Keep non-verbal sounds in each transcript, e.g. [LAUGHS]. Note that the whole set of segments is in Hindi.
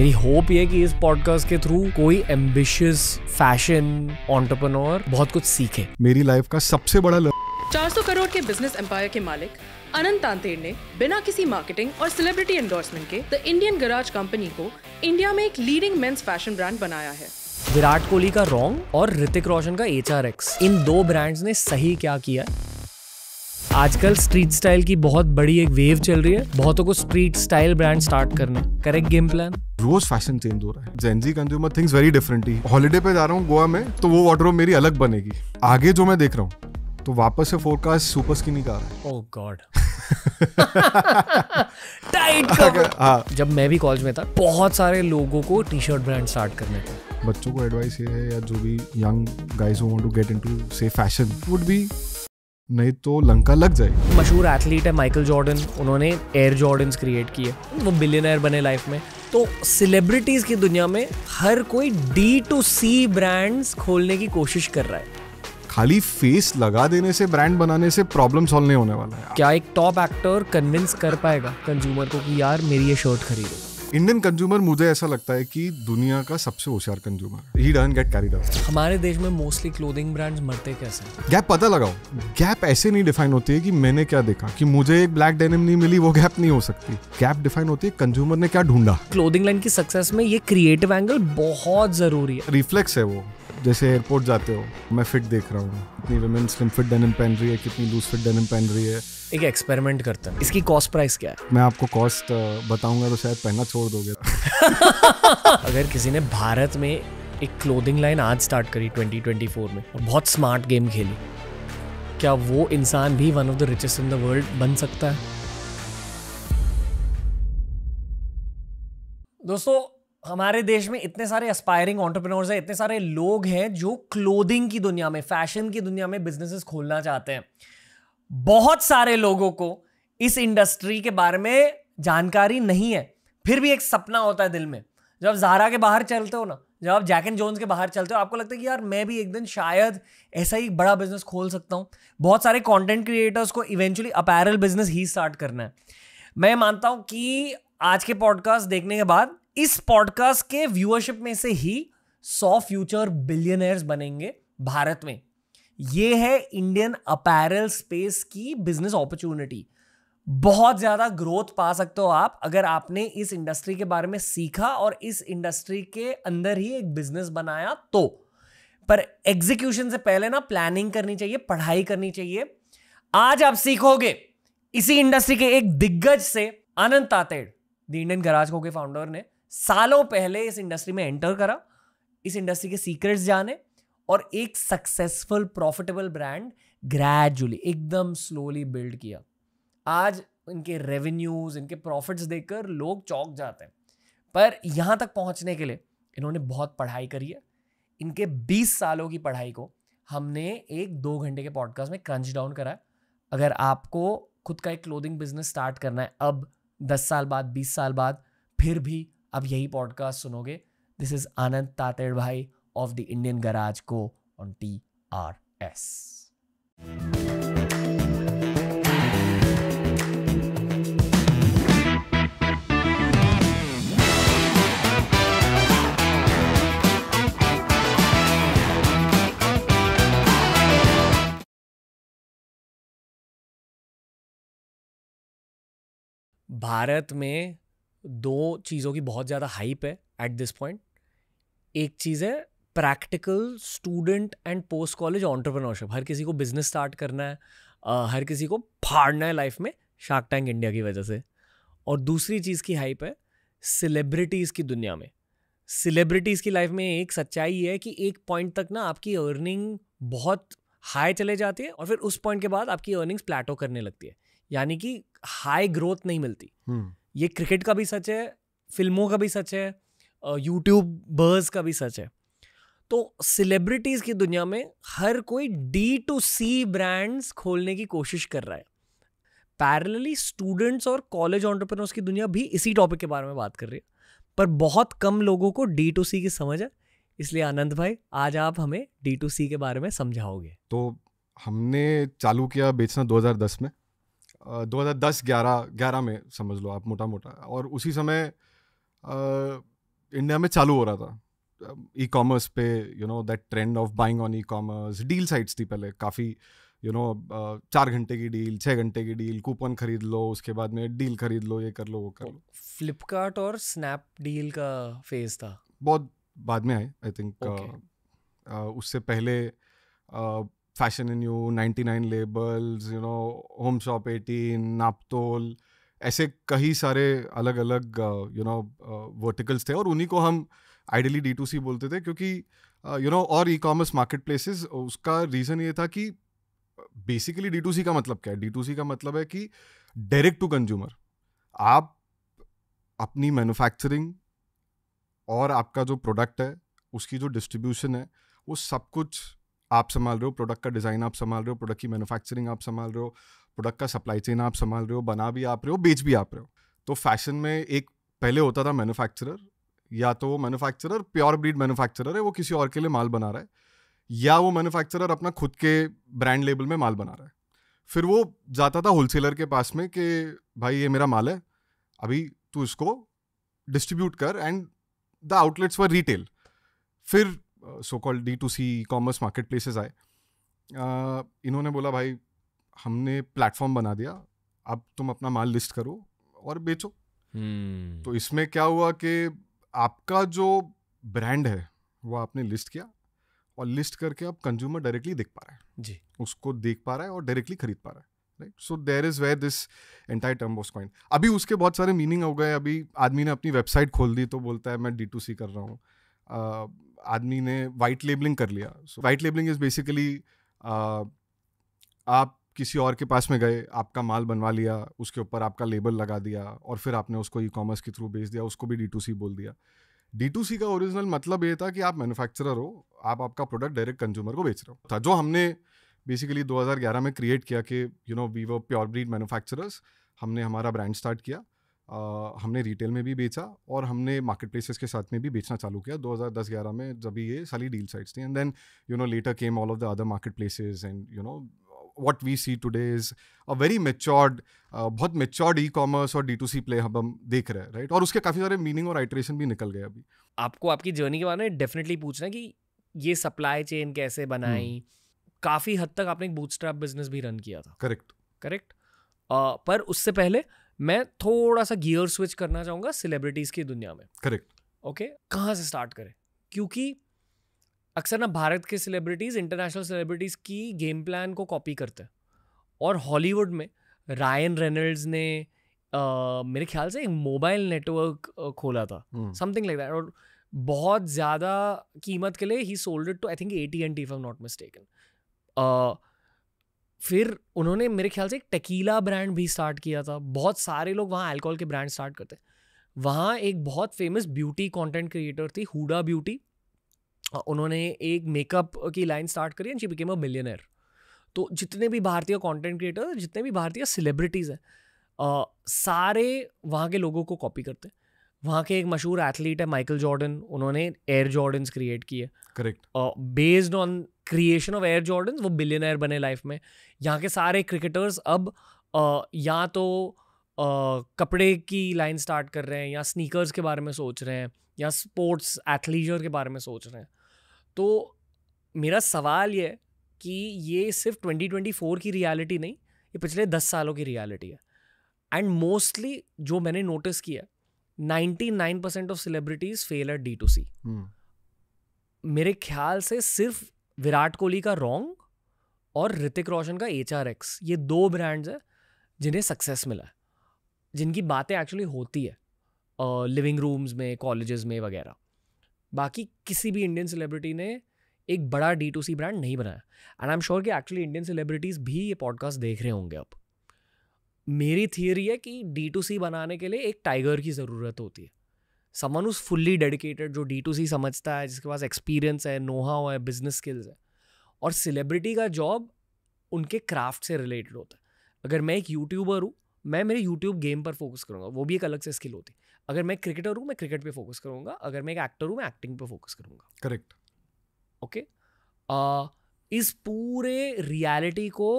मेरी होप ये कि इस पॉडकास्ट के थ्रू कोई एम्बिशियस फैशन ऑन्टरप्रनोर बहुत कुछ सीखे मेरी लाइफ का सबसे बड़ा चार सौ करोड़ के बिजनेस एम्पायर के मालिक अनंत तांतेर ने बिना किसी मार्केटिंग और सेलिब्रिटी एंडोर्समेंट के द इंडियन गराज कंपनी को इंडिया में एक लीडिंग मेंस फैशन ब्रांड बनाया है विराट कोहली का रॉन्ग और ऋतिक रोशन का एच इन दो ब्रांड्स ने सही क्या किया आजकल स्ट्रीट स्टाइल की बहुत बड़ी एक वेव चल रही है बहुतों को स्ट्रीट स्टाइल ब्रांड स्टार्ट करने करेक्ट गेम प्लान रोज फैशन चेंज हो रहा है gen Z consumer things very different ही हॉलीडे पे जा रहा हूँ गोवा में तो वो वाटर मेरी अलग बनेगी आगे जो मैं देख रहा हूँ तो वापस से फोरकास्ट सुपर स्किनी का रहा है ओह गॉड टाइट जब मैं भी कॉलेज में था बहुत सारे लोगों को टी शर्ट ब्रांड स्टार्ट करने थे बच्चों को एडवाइस ये है या जो भी young guys want to get into से फैशन वुड बी नहीं तो लंका लग जाए मशहूर एथलीट है माइकल जॉर्डन उन्होंने एयर जॉर्डन क्रिएट किए वो बिलियनर बने लाइफ में तो सेलिब्रिटीज़ की दुनिया में हर कोई डी टू सी ब्रांड्स खोलने की कोशिश कर रहा है खाली फेस लगा देने से ब्रांड बनाने से प्रॉब्लम सॉल्व नहीं होने वाला है क्या एक टॉप एक्टर कन्विंस कर पाएगा कंज्यूमर को कि यार मेरी ये शर्ट खरीदो इंडियन कंज्यूमर मुझे ऐसा लगता है कि दुनिया का सबसे होशियार consumer he don't get carried out हमारे देश में मोस्टली क्लोथिंग ब्रांड्स मरते कैसे गैप पता लगाओ गैप ऐसे नहीं डिफाइन होती है कि मैंने क्या देखा कि मुझे एक ब्लैक डेनिम नहीं मिली वो गैप नहीं हो सकती गैप डिफाइन होती है कंज्यूमर ने क्या ढूंढा क्लोथिंग लाइन की सक्सेस में ये क्रिएटिव एंगल बहुत जरूरी है रिफ्लेक्स है वो जैसे एयरपोर्ट जाते हो मैं फिट देख रहा हूँ कितनी वुमेन स्लिम फिट डेनिम पहन रही है कितनी लूज फिट डेनिम पहन रही है एक एक्सपेरिमेंट करते हैं इसकी कॉस्ट प्राइस क्या है मैं आपको कॉस्ट बताऊंगा तो शायद पहनना छोड़ दोगे [LAUGHS] अगर किसी ने भारत में एक क्लोथिंग लाइन आज स्टार्ट करी 2024 में और बहुत स्मार्ट गेम खेली क्या वो इंसान भी one of the richest in the world बन सकता है दोस्तों हमारे देश में इतने सारे एस्पायरिंग ऑन्टरप्रेनोर्स हैं इतने सारे लोग हैं जो क्लोदिंग की दुनिया में फैशन की दुनिया में बिजनेसेस खोलना चाहते हैं बहुत सारे लोगों को इस इंडस्ट्री के बारे में जानकारी नहीं है फिर भी एक सपना होता है दिल में जब जारा के बाहर चलते हो ना जब आप जैक एंड जोन्स के बाहर चलते हो आपको लगता है कि यार मैं भी एक दिन शायद ऐसा ही बड़ा बिजनेस खोल सकता हूँ बहुत सारे कंटेंट क्रिएटर्स को इवेंचुअली अपैरल बिजनेस ही स्टार्ट करना है मैं मानता हूँ कि आज के पॉडकास्ट देखने के बाद इस पॉडकास्ट के व्यूअरशिप में से ही सौ फ्यूचर बिलियनर्स बनेंगे भारत में ये है इंडियन अपैरल स्पेस की बिजनेस अपॉर्चुनिटी बहुत ज़्यादा ग्रोथ पा सकते हो आप अगर आपने इस इंडस्ट्री के बारे में सीखा और इस इंडस्ट्री के अंदर ही एक बिजनेस बनाया तो पर एग्जीक्यूशन से पहले ना प्लानिंग करनी चाहिए पढ़ाई करनी चाहिए आज आप सीखोगे इसी इंडस्ट्री के एक दिग्गज से Anand Tated the Indian garage co के फाउंडर ने सालों पहले इस इंडस्ट्री में एंटर करा इस इंडस्ट्री के सीक्रेट्स जाने और एक सक्सेसफुल प्रॉफिटेबल ब्रांड ग्रेजुअली एकदम स्लोली बिल्ड किया आज इनके रेवेन्यूज इनके प्रॉफिट्स देखकर लोग चौक जाते हैं पर यहाँ तक पहुँचने के लिए इन्होंने बहुत पढ़ाई करी है इनके 20 सालों की पढ़ाई को हमने एक दो घंटे के पॉडकास्ट में क्रंच डाउन करा है अगर आपको खुद का एक क्लोथिंग बिजनेस स्टार्ट करना है अब 10 साल बाद 20 साल बाद फिर भी आप यही पॉडकास्ट सुनोगे दिस इज़ आनंद तातेड़ भाई of the Indian garage co on T R S Bharat में दो चीज़ों की बहुत ज़्यादा हाइप है एट दिस पॉइंट एक चीज़ है practical student and post college entrepreneurship हर किसी को बिजनेस स्टार्ट करना है uh, हर किसी को फाड़ना है लाइफ में शार्क टैंक इंडिया की वजह से और दूसरी चीज़ की हाइप है सेलिब्रिटीज़ की दुनिया में सेलिब्रिटीज़ की लाइफ में एक सच्चाई है कि एक पॉइंट तक ना आपकी अर्निंग बहुत हाई चले जाती है और फिर उस पॉइंट के बाद आपकी अर्निंग्स प्लेटो करने लगती है यानी कि हाई ग्रोथ नहीं मिलती hmm. ये क्रिकेट का भी सच है फिल्मों का भी सच है यूट्यूब बर्स का भी सच है तो सेलिब्रिटीज़ की दुनिया में हर कोई डी टू सी ब्रांड्स खोलने की कोशिश कर रहा है पैरेलली स्टूडेंट्स और कॉलेज ऑन्टरप्रनर्स की दुनिया भी इसी टॉपिक के बारे में बात कर रही है पर बहुत कम लोगों को डी टू सी की समझ है इसलिए आनंद भाई आज आप हमें डी टू सी के बारे में समझाओगे तो हमने चालू किया बेचना 2010 में 2010 11 11 में समझ लो आप मोटा मोटा और उसी समय इंडिया में चालू हो रहा था ई-कॉमर्स um, पे you know that trend of buying on e-commerce deal sites थी पहले काफ़ी यू नो चार घंटे की डील छः घंटे की डील कूपन खरीद लो उसके बाद में डील खरीद लो ये कर लो वो कर लो फ्लिपकार्ट और स्नैप डील का फेज था बहुत बाद में आए आई थिंक उससे पहले fashion and you ninety nine labels you know home shop eighteen Naaptol ऐसे कई सारे अलग अलग यू नो वर्टिकल्स थे और उन्हीं को हम uh, ideally D to C बोलते थे क्योंकि यू uh, नो और ई कॉमर्स मार्केट प्लेसेस उसका रीज़न ये था कि बेसिकली डी टू सी का मतलब क्या है डी टू सी का मतलब है कि डायरेक्ट टू कंज्यूमर आप अपनी मैन्युफैक्चरिंग और आपका जो प्रोडक्ट है उसकी जो डिस्ट्रीब्यूशन है वो सब कुछ आप संभाल रहे हो प्रोडक्ट का डिज़ाइन आप संभाल रहे हो प्रोडक्ट की मैन्युफैक्चरिंग आप संभाल रहे हो प्रोडक्ट का सप्लाई चेन आप संभाल रहे हो बना भी आप रहे हो बेच भी आप रहे हो तो फैशन में एक पहले होता था मैन्युफैक्चरर या तो वो मैन्युफैक्चरर प्योर ब्रीड मैनुफैक्चरर है वो किसी और के लिए माल बना रहा है या वो मैनुफैक्चरर अपना खुद के ब्रांड लेबल में माल बना रहा है फिर वो जाता था होलसेलर के पास में कि भाई ये मेरा माल है अभी तू इसको डिस्ट्रीब्यूट कर and the outlets for retail फिर so called D to C commerce marketplaces आए इन्होंने बोला भाई हमने प्लेटफॉर्म बना दिया अब तुम अपना माल लिस्ट करो और बेचो hmm. तो इसमें क्या हुआ कि आपका जो ब्रांड है वो आपने लिस्ट किया और लिस्ट करके आप कंज्यूमर डायरेक्टली देख पा रहे हैं जी उसको देख पा रहा है और डायरेक्टली खरीद पा रहा है right so there is where this entire term was coined अभी उसके बहुत सारे मीनिंग हो गए अभी आदमी ने अपनी वेबसाइट खोल दी तो बोलता है मैं डी टू सी कर रहा हूँ आदमी ने वाइट लेबलिंग कर लिया so white labelling is basically आप किसी और के पास में गए आपका माल बनवा लिया उसके ऊपर आपका लेबल लगा दिया और फिर आपने उसको ई कॉमर्स के थ्रू बेच दिया उसको भी डी टू सी बोल दिया डी टू सी का ओरिजिनल मतलब ये था कि आप मैन्युफैक्चरर हो आप आपका प्रोडक्ट डायरेक्ट कंज्यूमर को बेच रहे हो था जो हमने बेसिकली 2011 में क्रिएट किया कि you know we were pure breed manufacturers हमने हमारा ब्रांड स्टार्ट किया आ, हमने रिटेल में भी बेचा और हमने मार्केट प्लेसेस के साथ में भी बेचना चालू किया 2010-11 में जब ये सारी डील साइट्स थी and then you know later came all of the other marketplaces and you know what we see today is a very matured बहुत मेच्योर्ड ई कॉमर्स और D to C play hub हम देख रहे हैं राइट और उसके काफ़ी सारे मीनिंग और आइट्रेशन भी निकल गए अभी आपको आपकी जर्नी के बारे में डेफिनेटली पूछना है कि ये सप्लाई चेन कैसे बनाई हम्म। काफ़ी हद तक आपने एक बूटस्ट्रैप बिजनेस भी रन किया था करेक्ट करेक्ट पर उससे पहले मैं थोड़ा सा गियर स्विच करना चाहूँगा सेलिब्रिटीज़ की दुनिया में करेक्ट ओके कहाँ से स्टार्ट करें क्योंकि अक्सर ना भारत के सेलिब्रिटीज़ इंटरनेशनल सेलिब्रिटीज़ की गेम प्लान को कॉपी करते हैं और हॉलीवुड में रायन रेनल्ड्स ने uh, मेरे ख्याल से एक मोबाइल नेटवर्क खोला था समथिंग लाइक दैट और बहुत ज़्यादा कीमत के लिए ही sold it to I think A T and T am not mistaken फिर उन्होंने मेरे ख्याल से एक टकीला ब्रांड भी स्टार्ट किया था बहुत सारे लोग वहाँ अल्कोहल के ब्रांड स्टार्ट करते वहाँ एक बहुत फेमस ब्यूटी कंटेंट क्रिएटर थी हुडा ब्यूटी हाँ, उन्होंने एक मेकअप की लाइन स्टार्ट करी and she became a millionaire तो जितने भी भारतीय कंटेंट क्रिएटर जितने भी भारतीय सेलिब्रिटीज़ हैं सारे वहाँ के लोगों को कॉपी करते हैं वहाँ के एक मशहूर एथलीट है माइकल जॉर्डन उन्होंने एयर जॉर्डन्स क्रिएट किए correct based on creation of Air Jordan वो बिलियनर बने लाइफ में यहाँ के सारे क्रिकेटर्स अब uh, या तो uh, कपड़े की लाइन स्टार्ट कर रहे हैं या स्नीकर्स के बारे में सोच रहे हैं या स्पोर्ट्स एथलीजर के बारे में सोच रहे हैं तो मेरा सवाल ये कि ये सिर्फ 2024 की रियलिटी नहीं ये पिछले दस सालों की रियलिटी है एंड मोस्टली जो मैंने नोटिस किया 99 percent of celebrities fail at D to C मेरे ख्याल से सिर्फ विराट कोहली का रॉन्ग और ऋतिक रोशन का एच आर एक्स ये दो ब्रांड्स हैं जिन्हें सक्सेस मिला है जिनकी बातें एक्चुअली होती है लिविंग uh, रूम्स में कॉलेजेस में वगैरह बाकी किसी भी इंडियन सेलिब्रिटी ने एक बड़ा डी टू सी ब्रांड नहीं बनाया एंड आई एम श्योर कि एक्चुअली इंडियन सेलिब्रिटीज़ भी ये पॉडकास्ट देख रहे होंगे अब मेरी थियोरी है कि डी टू सी बनाने के लिए एक टाइगर की ज़रूरत होती है समन उस फुल्ली डेडिकेटेड जो डी टू सी समझता है जिसके पास एक्सपीरियंस है नोहा है बिजनेस स्किल्स है और सेलिब्रिटी का जॉब उनके क्राफ्ट से रिलेटेड होता है अगर मैं एक यूट्यूबर हूँ मैं मेरे यूट्यूब गेम पर फोकस करूँगा वो भी एक अलग से स्किल होती है अगर मैं क्रिकेटर हूँ मैं क्रिकेट पे फोकस करूँगा अगर मैं एक एक्टर हूँ मैं एक्टिंग पे फोकस करूँगा करेक्ट ओके इस पूरे रियलिटी को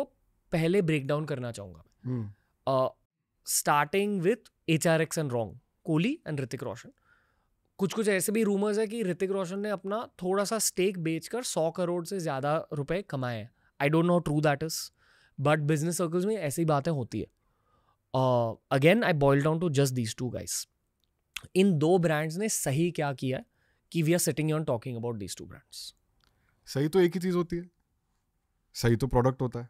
पहले ब्रेक डाउन करना चाहूँगा starting with H R X and रॉन्ग कोहली एंड ऋतिक रोशन कुछ कुछ ऐसे भी रूमर्स है कि ऋतिक रोशन ने अपना थोड़ा सा स्टेक कर सौ करोड़ से ज़्यादा रुपए कमाए हैं I don't know true that is but business circles में ऐसी बातें होती है again I boil down to just these two guys इन दो ब्रांड्स ने सही क्या किया है कि we are sitting on talking about these two brands सही तो एक ही चीज़ होती है सही तो प्रोडक्ट होता है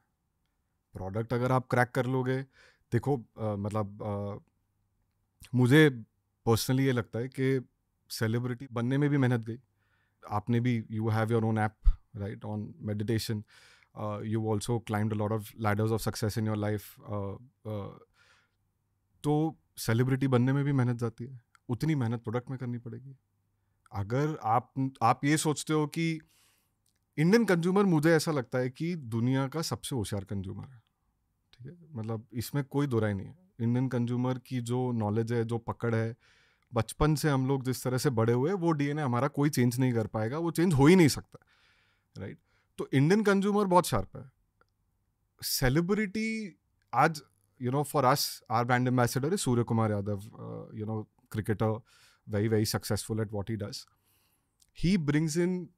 प्रोडक्ट अगर आप क्रैक कर लोगे देखो आ, मतलब आ, मुझे पर्सनली ये लगता है कि सेलिब्रिटी बनने में भी मेहनत गई आपने भी you have your own app right on meditation you also climb lot of ladders of success in your life तो सेलिब्रिटी बनने में भी मेहनत जाती है उतनी मेहनत प्रोडक्ट में करनी पड़ेगी अगर आप आप ये सोचते हो कि इंडियन कंज्यूमर मुझे ऐसा लगता है कि दुनिया का सबसे होशियार कंज्यूमर है ठीक है मतलब इसमें कोई दोराई नहीं है इंडियन कंज्यूमर की जो नॉलेज है जो पकड़ है बचपन से हम लोग जिस तरह से बड़े हुए वो डीएनए हमारा कोई चेंज नहीं कर पाएगा वो चेंज हो ही नहीं सकता राइट तो इंडियन कंज्यूमर बहुत शार्प है सेलिब्रिटी आज you know for us are brand ambassador है Surya Kumar Yadav you know cricketer, very very successful at what he does. He brings in,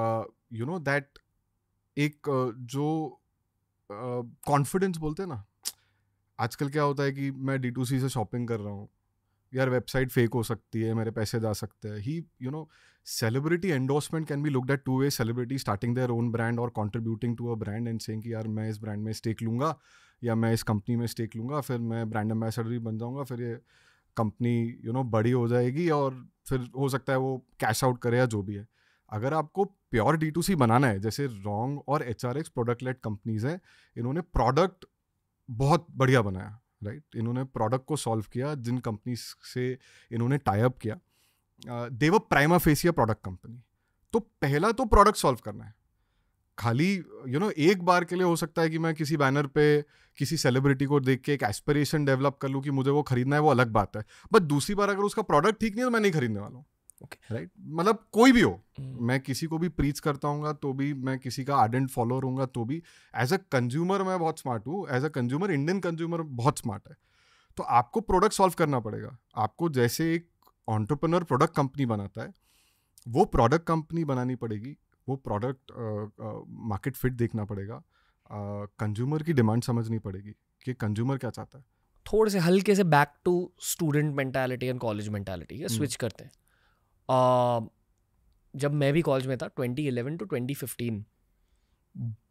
uh, you know that एक uh, जो कॉन्फिडेंस uh, बोलते हैं ना आजकल क्या होता है कि मैं डी टू सी से शॉपिंग कर रहा हूँ यार वेबसाइट फेक हो सकती है मेरे पैसे जा सकते हैं ही you know celebrity endorsement can be look at two way celebrity starting their own brand और contributing to a brand and saying कि यार मैं इस ब्रांड में स्टेक लूंगा या मैं इस कंपनी में स्टेक लूँगा फिर मैं ब्रांड एम्बेसडर भी बन जाऊँगा फिर ये कंपनी यू नो बड़ी हो जाएगी और फिर हो सकता है वो कैश आउट करे या जो भी है अगर आपको प्योर डी टू सी बनाना है जैसे रॉन्ग और H R X product led companies हैं इन्होंने प्रोडक्ट बहुत बढ़िया बनाया राइट right? इन्होंने प्रोडक्ट को सॉल्व किया जिन कंपनी से इन्होंने टाइप किया देव प्राइमा फेसिया प्रोडक्ट कंपनी तो पहला तो प्रोडक्ट सॉल्व करना है खाली यू you नो know, एक बार के लिए हो सकता है कि मैं किसी बैनर पे किसी सेलिब्रिटी को देख के एक एस्पिरेशन डेवलप कर लूँ कि मुझे वो खरीदना है वो अलग बात है बट दूसरी बार अगर उसका प्रोडक्ट ठीक नहीं है तो मैं नहीं खरीदने वाला हूँ ओके okay. Right right? मतलब कोई भी हो hmm. मैं किसी को भी प्रीच करता हूँ तो भी मैं किसी का आर्डेंट फॉलोअर हूँ तो भी एज अ कंज्यूमर मैं बहुत स्मार्ट हूँ as a consumer Indian consumer बहुत स्मार्ट है तो आपको प्रोडक्ट सॉल्व करना पड़ेगा आपको जैसे एक ऑन्टरप्रनर प्रोडक्ट कंपनी बनाता है वो प्रोडक्ट कंपनी बनानी पड़ेगी वो प्रोडक्ट मार्केट फिट देखना पड़ेगा कंज्यूमर की डिमांड समझनी पड़ेगी कि कंज्यूमर क्या चाहता है थोड़े से हल्के से back to student mentality and college mentality switch करते हैं uh, जब मैं भी कॉलेज में था 2011 टू 2015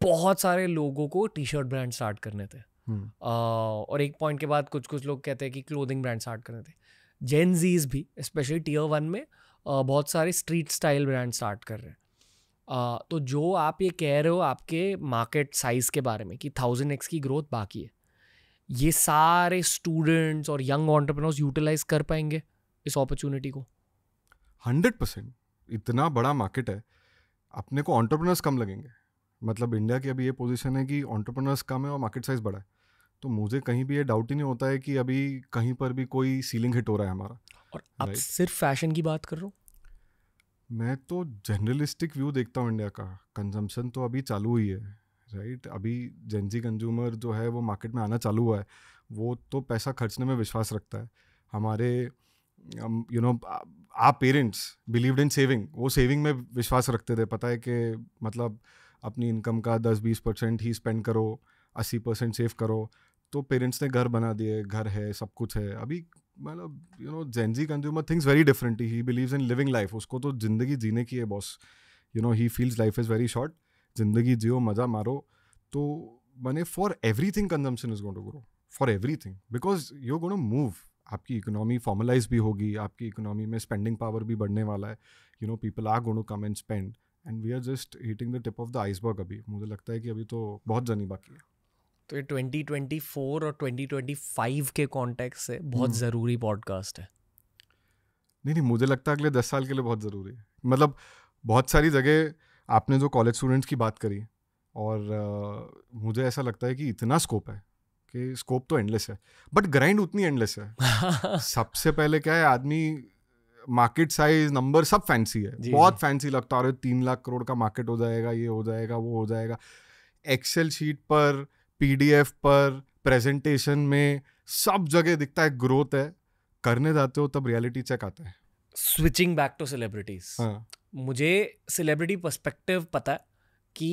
बहुत सारे लोगों को टी शर्ट ब्रांड स्टार्ट करने थे uh, और एक पॉइंट के बाद कुछ कुछ लोग कहते हैं कि क्लोथिंग ब्रांड स्टार्ट करने थे जेनजीज भी स्पेशली टीयर वन में uh, बहुत सारे स्ट्रीट स्टाइल ब्रांड स्टार्ट कर रहे हैं आ, तो जो आप ये कह रहे हो आपके मार्केट साइज़ के बारे में कि थाउजेंड एक्स की ग्रोथ बाकी है ये सारे स्टूडेंट्स और यंग ऑन्टरप्रनोर्स यूटिलाइज कर पाएंगे इस अपॉर्चुनिटी को हंड्रेड परसेंट इतना बड़ा मार्केट है अपने को ऑन्टरप्रनर्स कम लगेंगे मतलब इंडिया की अभी ये पोजीशन है कि ऑन्टरप्रनर्स कम है और मार्केट साइज़ बड़ा है तो मुझे कहीं भी ये डाउट ही नहीं होता है कि अभी कहीं पर भी कोई सीलिंग हिट हो रहा है हमारा और अब सिर्फ फैशन की बात कर रहा हूँ मैं तो जर्नलिस्टिक व्यू देखता हूँ इंडिया का कंजम्पशन तो अभी चालू ही है राइट अभी जेंजी कंज्यूमर जो है वो मार्केट में आना चालू हुआ है वो तो पैसा खर्चने में विश्वास रखता है हमारे यू नो आप पेरेंट्स बिलीव्ड इन सेविंग वो सेविंग में विश्वास रखते थे पता है कि मतलब अपनी इनकम का दस बीस परसेंट ही स्पेंड करो अस्सी परसेंट सेव करो तो पेरेंट्स ने घर बना दिए घर है सब कुछ है अभी मतलब you know gen Z consumer things very different he believes in living life उसको तो ज़िंदगी जीने की है boss you know he feels life is very short ज़िंदगी जियो मज़ा मारो तो मैंने for everything consumption is go to grow for everything because you going to move आपकी इकोनॉमी फॉर्मलाइज भी होगी आपकी इकोनॉमी में स्पेंडिंग पावर भी बढ़ने वाला है you know people are going to come and spend and we are just hitting the tip of the iceberg अभी मुझे लगता है कि अभी तो बहुत जनी बाकी है तो ये 2024 और 2025 के कॉन्टेक्ट से बहुत हम्म। ज़रूरी पॉडकास्ट है नहीं नहीं मुझे लगता है अगले दस साल के लिए बहुत ज़रूरी है मतलब बहुत सारी जगह आपने जो कॉलेज स्टूडेंट्स की बात करी और आ, मुझे ऐसा लगता है कि इतना स्कोप है कि स्कोप तो एंडलेस है बट ग्राइंड उतनी एंडलेस है [LAUGHS] सबसे पहले क्या है आदमी मार्केट साइज नंबर सब फैंसी है बहुत फैंसी लगता है अरे तीन लाख करोड़ का मार्केट हो जाएगा ये हो जाएगा वो हो जाएगा एक्सेल शीट पर पीडीएफ पर प्रेजेंटेशन में सब जगह दिखता है ग्रोथ है करने जाते हो तब रियलिटी चेक आता है स्विचिंग बैक टू सेलिब्रिटीज मुझे सेलिब्रिटी पर्सपेक्टिव पता है कि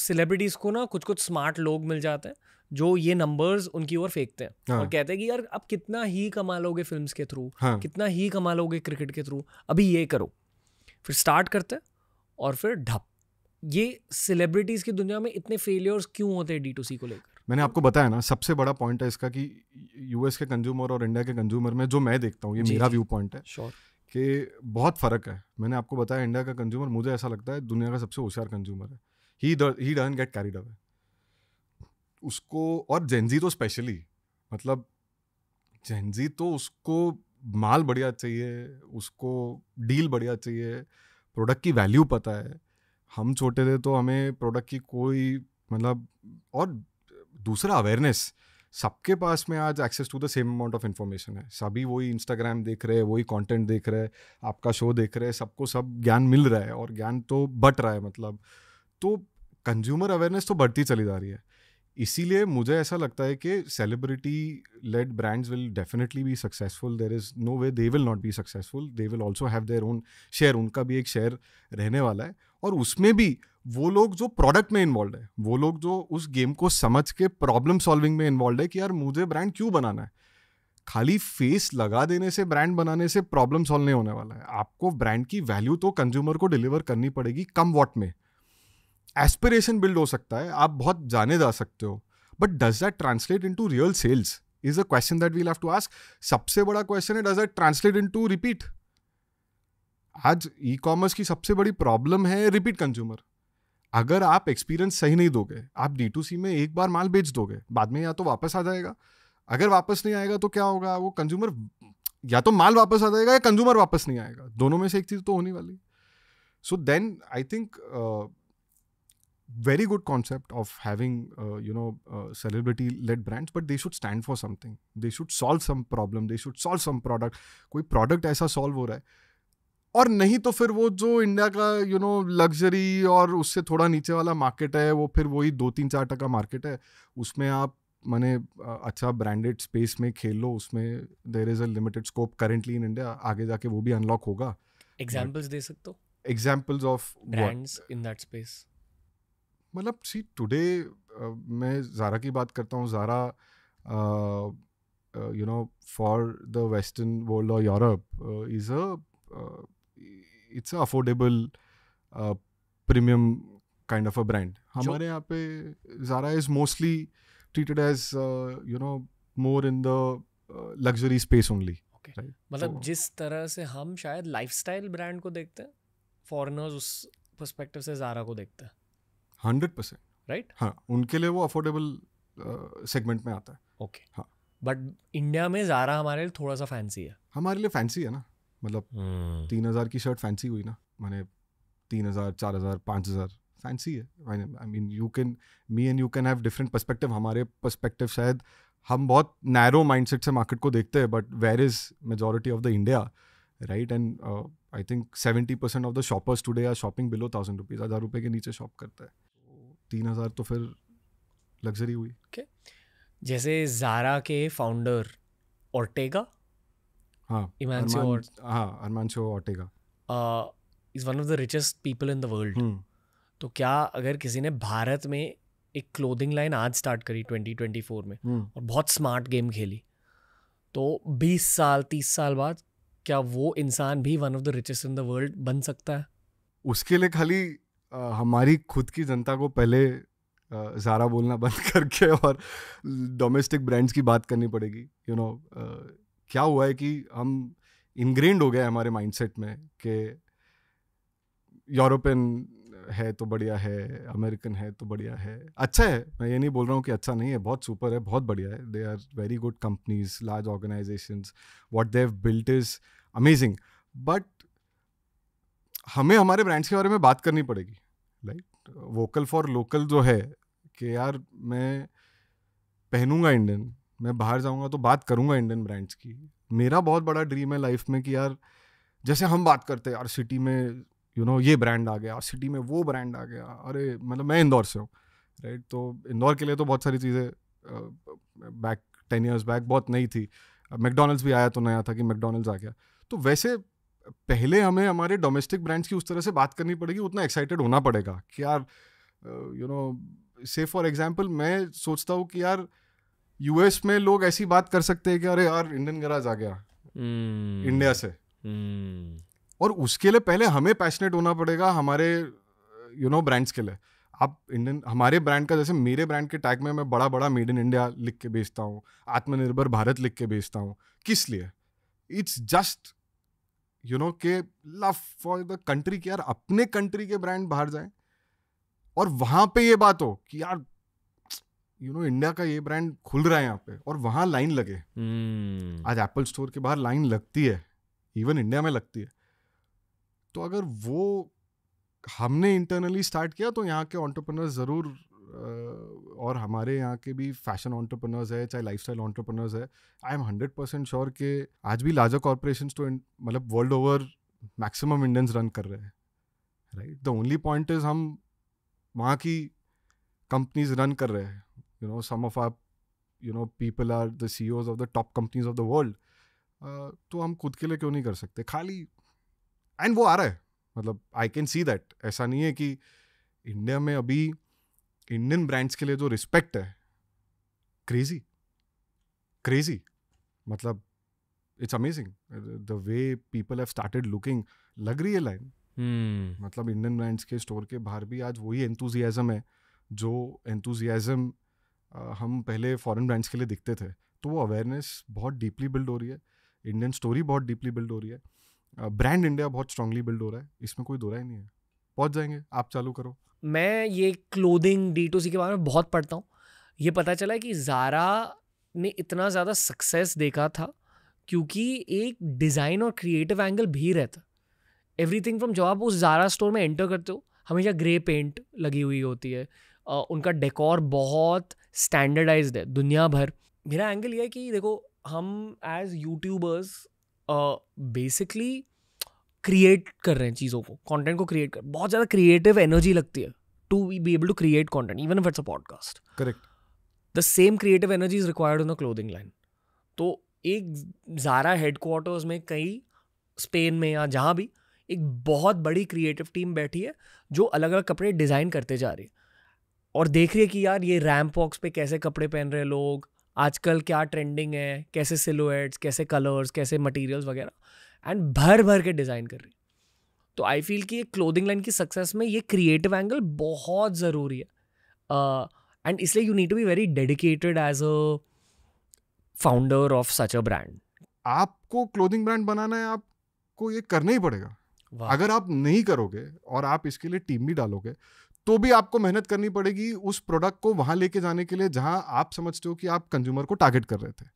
सेलिब्रिटीज़ को ना कुछ कुछ स्मार्ट लोग मिल जाते हैं जो ये नंबर्स उनकी ओर फेंकते हैं हाँ. और कहते हैं कि यार अब कितना ही कमा लोगे फिल्म के थ्रू हाँ. कितना ही कमा लोगे क्रिकेट के थ्रू अभी ये करो फिर स्टार्ट करते हैं और फिर ढप ये सेलिब्रिटीज़ की दुनिया में इतने फेलियर्स क्यों होते हैं डी टू सी को लेकर मैंने आपको बताया ना सबसे बड़ा पॉइंट है इसका कि यूएस के कंज्यूमर और इंडिया के कंज्यूमर में जो मैं देखता हूँ ये मेरा व्यू पॉइंट है श्योर कि बहुत फ़र्क है मैंने आपको बताया इंडिया का कंज्यूमर मुझे ऐसा लगता है दुनिया का सबसे होशियार कंज्यूमर है he he don't get carried away उसको और जेंजी तो स्पेशली मतलब जेंजी तो उसको माल बढ़िया चाहिए उसको डील बढ़िया चाहिए प्रोडक्ट की वैल्यू पता है हम छोटे थे तो हमें प्रोडक्ट की कोई मतलब और दूसरा अवेयरनेस सबके पास में आज access to the same amount of information है सभी वही इंस्टाग्राम देख रहे हैं वही कंटेंट देख रहे हैं आपका शो देख रहे हैं सबको सब ज्ञान मिल रहा है और ज्ञान तो बट रहा है मतलब तो कंज्यूमर अवेयरनेस तो बढ़ती चली जा रही है इसीलिए मुझे ऐसा लगता है कि celebrity led brands will definitely be successful there is no way they will not be successful they will also have their own share उनका भी एक शेयर रहने वाला है और उसमें भी वो लोग जो प्रोडक्ट में इन्वॉल्व है वो लोग जो उस गेम को समझ के प्रॉब्लम सॉल्विंग में इन्वॉल्व है कि यार मुझे ब्रांड क्यों बनाना है खाली फेस लगा देने से ब्रांड बनाने से प्रॉब्लम सॉल्व नहीं होने वाला है आपको ब्रांड की वैल्यू तो कंज्यूमर को डिलीवर करनी पड़ेगी कम वॉट में एस्पिरेशन बिल्ड हो सकता है आप बहुत जाने जा सकते हो but does that translate into real sales is a question that we'll have to ask सबसे बड़ा क्वेश्चन है does that translate into repeat आज ई कॉमर्स की सबसे बड़ी प्रॉब्लम है रिपीट कंज्यूमर अगर आप एक्सपीरियंस सही नहीं दोगे आप डी टू सी में एक बार माल बेच दोगे बाद में या तो वापस आ जाएगा अगर वापस नहीं आएगा तो क्या होगा वो कंज्यूमर या तो माल वापस आ जाएगा या कंज्यूमर वापस नहीं आएगा दोनों में से एक चीज़ तो होने वाली so then I think very good concept of having uh, you know uh, celebrity led brands but they should stand for something they should solve some problem they should solve some product कोई प्रोडक्ट ऐसा सॉल्व हो रहा है और नहीं तो फिर वो जो इंडिया का यू नो लग्जरी और उससे थोड़ा नीचे वाला मार्केट है वो फिर वही दो तीन चार टका मार्केट है उसमें आप मैंने अच्छा ब्रांडेड स्पेस में खेल लो उसमें there is a limited scope currently in India आगे जाके वो भी अनलॉक होगा एग्जाम्पल्स दे सकते हो examples of brands in that space मतलब सी टुडे मैं ज़ारा की बात करता हूँ Zara you know for the western world और Europe is a it's affordable premium kind of a brand हमारे यहाँ पे Zara is mostly treated as you know more in the luxury space only मतलब जिस तरह से हम शायद लाइफस्टाइल ब्रांड को देखते हैं फॉरेनर्स उस पर्सपेक्टिव से ज़ारा को देखते हैं हंड्रेड परसेंट राइट हाँ उनके लिए वो अफोर्डेबल सेगमेंट में आता है ओके हाँ बट इंडिया में ज़ारा हमारे लिए थोड़ा सा फैंसी है हमारे लिए फैंसी है ना मतलब hmm. तीन हज़ार की शर्ट फैंसी हुई ना मैंने तीन हज़ार चार हज़ार पाँच हज़ार फैंसी है I mean you can me and you can have different perspective हमारे परस्पेक्टिव शायद हम बहुत नैरो माइंडसेट से मार्केट को देखते हैं but where is majority of the India right and I think seventy percent of the shoppers today are shopping below thousand rupees हज़ार रुपये के नीचे शॉप करता है तीन हज़ार तो फिर लग्जरी हुई okay. जैसे जारा के फाउंडर ओर्टेगा हाँ इमानसियो और... हाँ Amancio is one of the richest people in the world तो क्या अगर किसी ने भारत में एक क्लोथिंग लाइन आज स्टार्ट करी 2024 में hmm. और बहुत स्मार्ट गेम खेली तो 20 साल 30 साल बाद क्या वो इंसान भी one of the richest in the world बन सकता है उसके लिए खाली हमारी खुद की जनता को पहले ज़ारा बोलना बंद [LAUGHS] करके और डोमेस्टिक ब्रांड्स की बात करनी पड़ेगी यू you नो know, क्या हुआ है कि हम इनग्रेंड हो गए हमारे माइंडसेट में कि यूरोपियन है तो बढ़िया है अमेरिकन है तो बढ़िया है अच्छा है मैं ये नहीं बोल रहा हूँ कि अच्छा नहीं है बहुत सुपर है बहुत बढ़िया है they are very good companies large organisations what they have built is amazing but हमें हमारे ब्रांड्स के बारे में बात करनी पड़ेगी राइट वोकल फॉर लोकल जो है कि यार मैं पहनूंगा इंडियन मैं बाहर जाऊंगा तो बात करूंगा इंडियन ब्रांड्स की मेरा बहुत बड़ा ड्रीम है लाइफ में कि यार जैसे हम बात करते हैं यार सिटी में यू you नो know, ये ब्रांड आ गया सिटी में वो ब्रांड आ गया अरे मतलब मैं इंदौर से हूँ राइट तो इंदौर के लिए तो बहुत सारी चीज़ें बैक टेन ईयर्स बैक बहुत नई थी मैकडोनल्ड्स भी आया तो नया था कि मैकडोनल्ड्स आ गया तो वैसे पहले हमें हमारे डोमेस्टिक ब्रांड्स की उस तरह से बात करनी पड़ेगी उतना एक्साइटेड होना पड़ेगा कि यार you know say for example मैं सोचता हूँ कि यार यूएस में लोग ऐसी बात कर सकते हैं कि अरे यार इंडियन गराज आ गया hmm. इंडिया से hmm. और उसके लिए पहले हमें पैशनेट होना पड़ेगा हमारे यू नो ब्रांड्स के लिए आप इंडियन हमारे ब्रांड का जैसे मेरे ब्रांड के टैग में मैं बड़ा बड़ा मेड इन इंडिया लिख के बेचता हूँ आत्मनिर्भर भारत लिख के बेचता हूँ किस लिए इट्स जस्ट यू नो के लव फॉर द कंट्री के यार अपने कंट्री के ब्रांड बाहर जाए और वहां पे ये बात हो कि यार यू नो इंडिया का ये ब्रांड खुल रहा है यहाँ पे और वहां लाइन लगे hmm. आज एप्पल स्टोर के बाहर लाइन लगती है इवन इंडिया में लगती है तो अगर वो हमने इंटरनली स्टार्ट किया तो यहाँ के ऑन्टरप्रनर ज़रूर और हमारे यहाँ के भी फैशन ऑन्टरप्रनर्स है चाहे लाइफ स्टाइल ऑन्टरप्रनर्स है I am hundred percent sure कि आज भी लार्जर कॉरपोरेशन तो मतलब world over maximum Indians run कर रहे हैं right the only point is हम वहाँ की कंपनीज रन कर रहे हैं you know some of are you know people are the C of the top companies of the world तो हम खुद के लिए क्यों नहीं कर सकते खाली एंड वो आ रहा है मतलब आई कैन सी दैट ऐसा नहीं है कि इंडिया में अभी इंडियन ब्रांड्स के लिए जो रिस्पेक्ट है क्रेजी क्रेजी मतलब it's amazing the way people have started looking लग रही है लाइन hmm. हम्म। मतलब इंडियन ब्रांड्स के स्टोर के बाहर भी आज वही एंथुजियाज़म है जो एंथुजियाज़म हम पहले फॉरेन ब्रांड्स के लिए दिखते थे तो वो अवेयरनेस बहुत डीपली बिल्ड हो रही है इंडियन स्टोरी बहुत डीपली बिल्ड हो रही है ब्रांड इंडिया बहुत स्ट्रांगली बिल्ड हो रहा है इसमें कोई दो राय नहीं है पहुंच जाएंगे आप चालू करो मैं ये क्लोदिंग डी टू सी के बारे में बहुत पढ़ता हूँ ये पता चला कि ज़ारा ने इतना ज़्यादा सक्सेस देखा था क्योंकि एक डिज़ाइन और क्रिएटिव एंगल भी रहता एवरी थिंग फ्रॉम जब आप उस ज़ारा स्टोर में एंटर करते हो हमेशा ग्रे पेंट लगी हुई होती है उनका डेकोर बहुत स्टैंडर्डाइज है दुनिया भर मेरा एंगल ये है कि देखो हम एज यूट्यूबर्स बेसिकली क्रिएट कर रहे हैं चीज़ों को कॉन्टेंट को क्रिएट कर बहुत ज़्यादा क्रिएटिव एनर्जी लगती है to be able to create content even if it's a podcast correct the same creative energy is required in a clothing line तो एक ज़ारा हेडक्वार्टर्स में कहीं स्पेन में या जहाँ भी एक बहुत बड़ी क्रिएटिव टीम बैठी है जो अलग अलग कपड़े डिज़ाइन करते जा रही है और देख रही है कि यार ये रैम्प वॉक्स पे कैसे कपड़े पहन रहे हैं लोग आजकल क्या ट्रेंडिंग है कैसे सिलोएट्स कैसे कलर्स कैसे मटेरियल्स वगैरह एंड भर भर के डिज़ाइन कर रही तो आई फील कि ये क्लोदिंग लाइन की सक्सेस में ये क्रिएटिव एंगल बहुत ज़रूरी है एंड इसलिए you need to be very dedicated as a founder of such a brand आपको क्लोथिंग ब्रांड बनाना है आपको ये करना ही पड़ेगा अगर आप नहीं करोगे और आप इसके लिए टीम भी डालोगे तो भी आपको मेहनत करनी पड़ेगी उस प्रोडक्ट को वहां लेके जाने के लिए जहां आप समझते हो कि आप कंज्यूमर को टारगेट कर रहे थे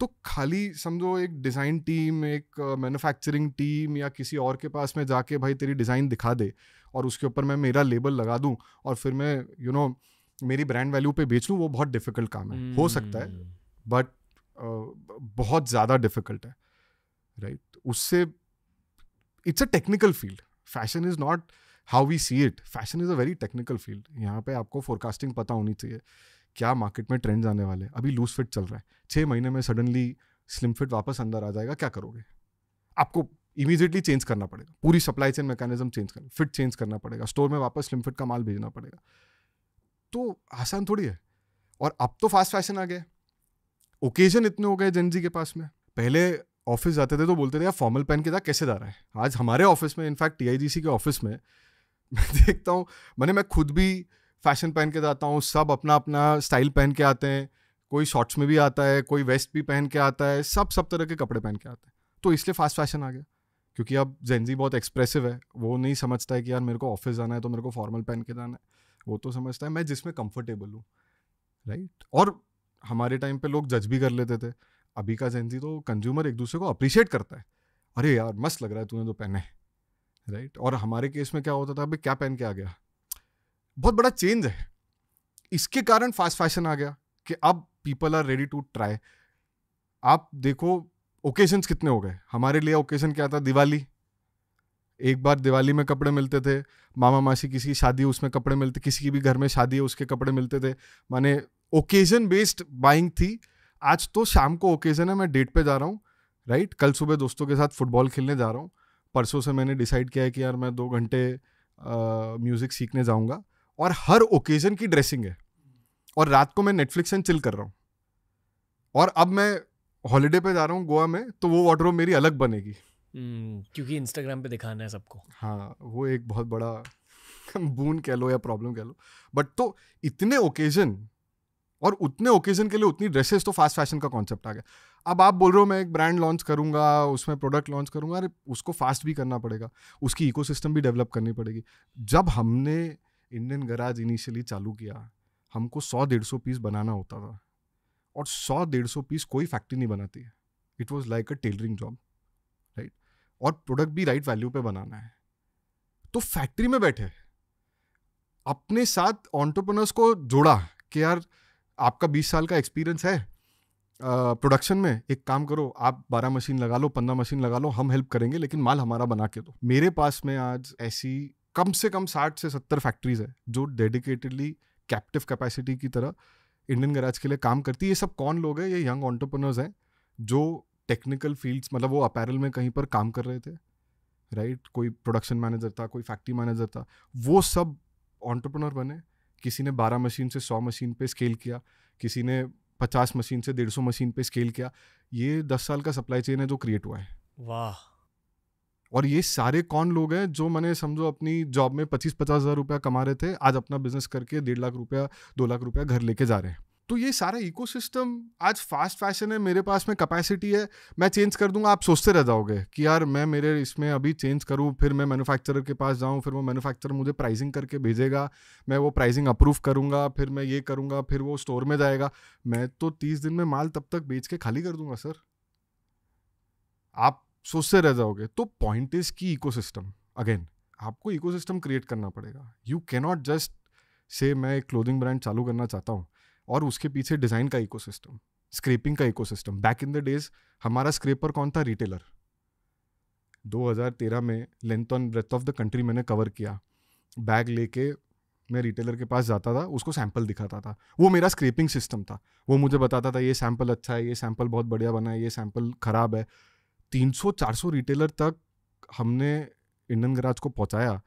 तो खाली समझो एक डिज़ाइन टीम एक मैन्युफैक्चरिंग टीम या किसी और के पास में जाके भाई तेरी डिज़ाइन दिखा दे और उसके ऊपर मैं मेरा लेबल लगा दूँ और फिर मैं यू you नो know, मेरी ब्रांड वैल्यू पे बेच लूँ वो बहुत डिफ़िकल्ट काम है हो सकता है बट hmm. uh, बहुत ज़्यादा डिफ़िकल्ट है राइट right? उससे it's a technical field fashion is not how we see it fashion is a very technical field यहाँ पे आपको फोरकास्टिंग पता होनी चाहिए क्या मार्केट में ट्रेंड्स आने वाले अभी लूज फिट चल रहा है छः महीने में सडनली स्लिम फिट वापस अंदर आ जाएगा क्या करोगे आपको इमीजिएटली चेंज करना पड़ेगा पूरी सप्लाई चेन मैकेनिज्म चेंज करना फिट चेंज करना पड़ेगा स्टोर में वापस स्लिम फिट का माल भेजना पड़ेगा तो आसान थोड़ी है और अब तो फास्ट फैशन आ गया ओकेजन इतने हो गए जनजी के पास में पहले ऑफिस जाते थे तो बोलते थे यार फॉर्मल पहन के जा कैसे जा रहा है आज हमारे ऑफिस में इनफैक्ट टी के ऑफिस में [LAUGHS] मैं देखता हूँ मैंने मैं खुद भी फैशन पहन के जाता हूँ सब अपना अपना स्टाइल पहन के आते हैं कोई शॉर्ट्स में भी आता है कोई वेस्ट भी पहन के आता है सब सब तरह के कपड़े पहन के आते हैं तो इसलिए फास्ट फैशन आ गया क्योंकि अब जेंजी बहुत एक्सप्रेसिव है वो नहीं समझता है कि यार मेरे को ऑफिस जाना है तो मेरे को फॉर्मल पहन के जाना है वो तो समझता है मैं जिसमें कंफर्टेबल हूँ राइट और हमारे टाइम पे लोग जज भी कर लेते थे अभी का जेंजी तो कंज्यूमर एक दूसरे को अप्रिशिएट करता है अरे यार मस्त लग रहा है तूने तो पहने राइट और हमारे केस में क्या होता था अभी क्या पहन के आ गया बहुत बड़ा चेंज है इसके कारण फास्ट फैशन आ गया कि अब people are ready to try आप देखो ओकेजन्स कितने हो गए हमारे लिए ओकेजन क्या था दिवाली एक बार दिवाली में कपड़े मिलते थे मामा मासी किसी की शादी उसमें कपड़े मिलते किसी की भी घर में शादी है उसके कपड़े मिलते थे माने ओकेजन बेस्ड बाइंग थी आज तो शाम को ओकेजन है मैं डेट पे जा रहा हूँ राइट कल सुबह दोस्तों के साथ फुटबॉल खेलने जा रहा हूँ परसों से मैंने डिसाइड किया है कि यार मैं दो घंटे म्यूज़िक सीखने जाऊँगा और हर ओकेजन की ड्रेसिंग है और रात को मैं नेटफ्लिक्स एंड चिल कर रहा हूँ और अब मैं हॉलीडे पे जा रहा हूँ गोवा में तो वो वाटर मेरी अलग बनेगी हम्म, क्योंकि इंस्टाग्राम पे दिखाना है सबको हाँ वो एक बहुत बड़ा बून कह लो या प्रॉब्लम कह लो बट तो इतने ओकेजन और उतने ओकेजन के लिए उतनी ड्रेसेस तो फास्ट फैशन का कॉन्सेप्ट आ गया अब आप बोल रहे हो मैं एक ब्रांड लॉन्च करूंगा उसमें प्रोडक्ट लॉन्च करूंगा अरे उसको फास्ट भी करना पड़ेगा उसकी इकोसिस्टम भी डेवलप करनी पड़ेगी जब हमने इंडियन गराज इनिशियली चालू किया हमको सौ डेढ़ सौ पीस बनाना होता था और सौ डेढ़ सौ पीस कोई फैक्ट्री नहीं बनाती है it was like a tailoring job right और प्रोडक्ट भी राइट वैल्यू पे बनाना है तो फैक्ट्री में बैठे अपने साथ ऑन्टरप्रनर्स को जोड़ा कि यार आपका बीस साल का एक्सपीरियंस है प्रोडक्शन में एक काम करो आप बारह मशीन लगा लो पंद्रह मशीन लगा लो हम हेल्प करेंगे लेकिन माल हमारा बना के दो मेरे पास में आज ऐसी कम से कम साठ से सत्तर फैक्ट्रीज है जो डेडिकेटेडली कैप्टिव कैपेसिटी की तरह इंडियन गराज के लिए काम करती है ये सब कौन लोग हैं ये यंग ऑन्टरप्रनर्स हैं जो टेक्निकल फील्ड्स मतलब वो अपैरल में कहीं पर काम कर रहे थे राइट right? कोई प्रोडक्शन मैनेजर था कोई फैक्ट्री मैनेजर था वो सब ऑन्टरप्रनर बने किसी ने बारह मशीन से सौ मशीन पे स्केल किया किसी ने पचास मशीन से डेढ़ सौ मशीन पे स्केल किया ये दस साल का सप्लाई चेन है जो क्रिएट हुआ है वाह और ये सारे कौन लोग हैं जो मैंने समझो अपनी जॉब में पच्चीस पचास हज़ार रुपया कमा रहे थे आज अपना बिजनेस करके डेढ़ लाख रुपया दो लाख रुपया घर लेके जा रहे हैं तो ये सारा इकोसिस्टम आज फास्ट फैशन है मेरे पास में कैपेसिटी है मैं चेंज कर दूंगा आप सोचते रह जाओगे कि यार मैं मेरे इसमें अभी चेंज करूं फिर मैं मैन्युफैक्चरर के पास जाऊं फिर वो मैन्युफैक्चरर मुझे प्राइसिंग करके भेजेगा मैं वो प्राइसिंग अप्रूव करूंगा फिर मैं ये करूंगा फिर वो स्टोर में जाएगा मैं तो तीस दिन में माल तब तक बेच के खाली कर दूंगा सर आप सोचते रह जाओगे तो पॉइंट इज की इको अगेन आपको इको क्रिएट करना पड़ेगा यू कैनॉट जस्ट से मैं एक क्लोथिंग ब्रांड चालू करना चाहता हूँ और उसके पीछे डिज़ाइन का इको स्क्रेपिंग का ecosystem back in the days हमारा स्क्रेपर कौन था रिटेलर 2013 में length on breadth of the country मैंने कवर किया बैग लेके मैं रिटेलर के पास जाता था उसको सैंपल दिखाता था वो मेरा स्क्रेपिंग सिस्टम था वो मुझे बताता था ये सैंपल अच्छा है ये सैंपल बहुत बढ़िया बना है ये सैंपल ख़राब है 300-400 रिटेलर तक हमने इंडियन गराज को पहुंचाया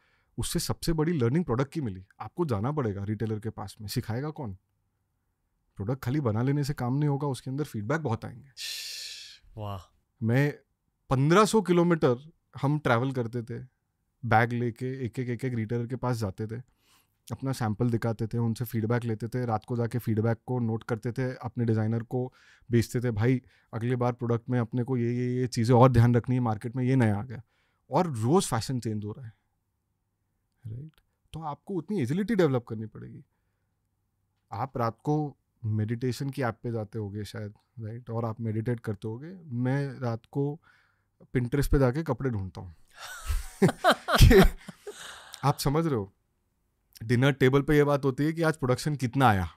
उससे सबसे बड़ी लर्निंग प्रोडक्ट की मिली आपको जाना पड़ेगा रिटेलर के पास में सिखाएगा कौन प्रोडक्ट खाली बना लेने से काम नहीं होगा उसके अंदर फीडबैक बहुत आएंगे वाह मैं 1500 किलोमीटर हम ट्रैवल करते थे बैग लेके एक एक एक एक रिटेलर के पास जाते थे अपना सैम्पल दिखाते थे उनसे फीडबैक लेते थे रात को जाके फीडबैक को नोट करते थे अपने डिज़ाइनर को भेजते थे भाई अगली बार प्रोडक्ट में अपने को ये ये ये चीज़ें और ध्यान रखनी है मार्केट में ये नया आ गया और रोज़ फैशन चेंज हो रहा है राइट तो आपको उतनी एजिलिटी डेवलप करनी पड़ेगी आप रात को मेडिटेशन की ऐप पे जाते होगे शायद राइट और आप मेडिटेट करते होगे मैं रात को पिंटरेस्ट पे जाके कपड़े ढूंढता हूँ [LAUGHS] आप समझ रहे हो डिनर टेबल पे ये बात होती है कि आज प्रोडक्शन कितना आया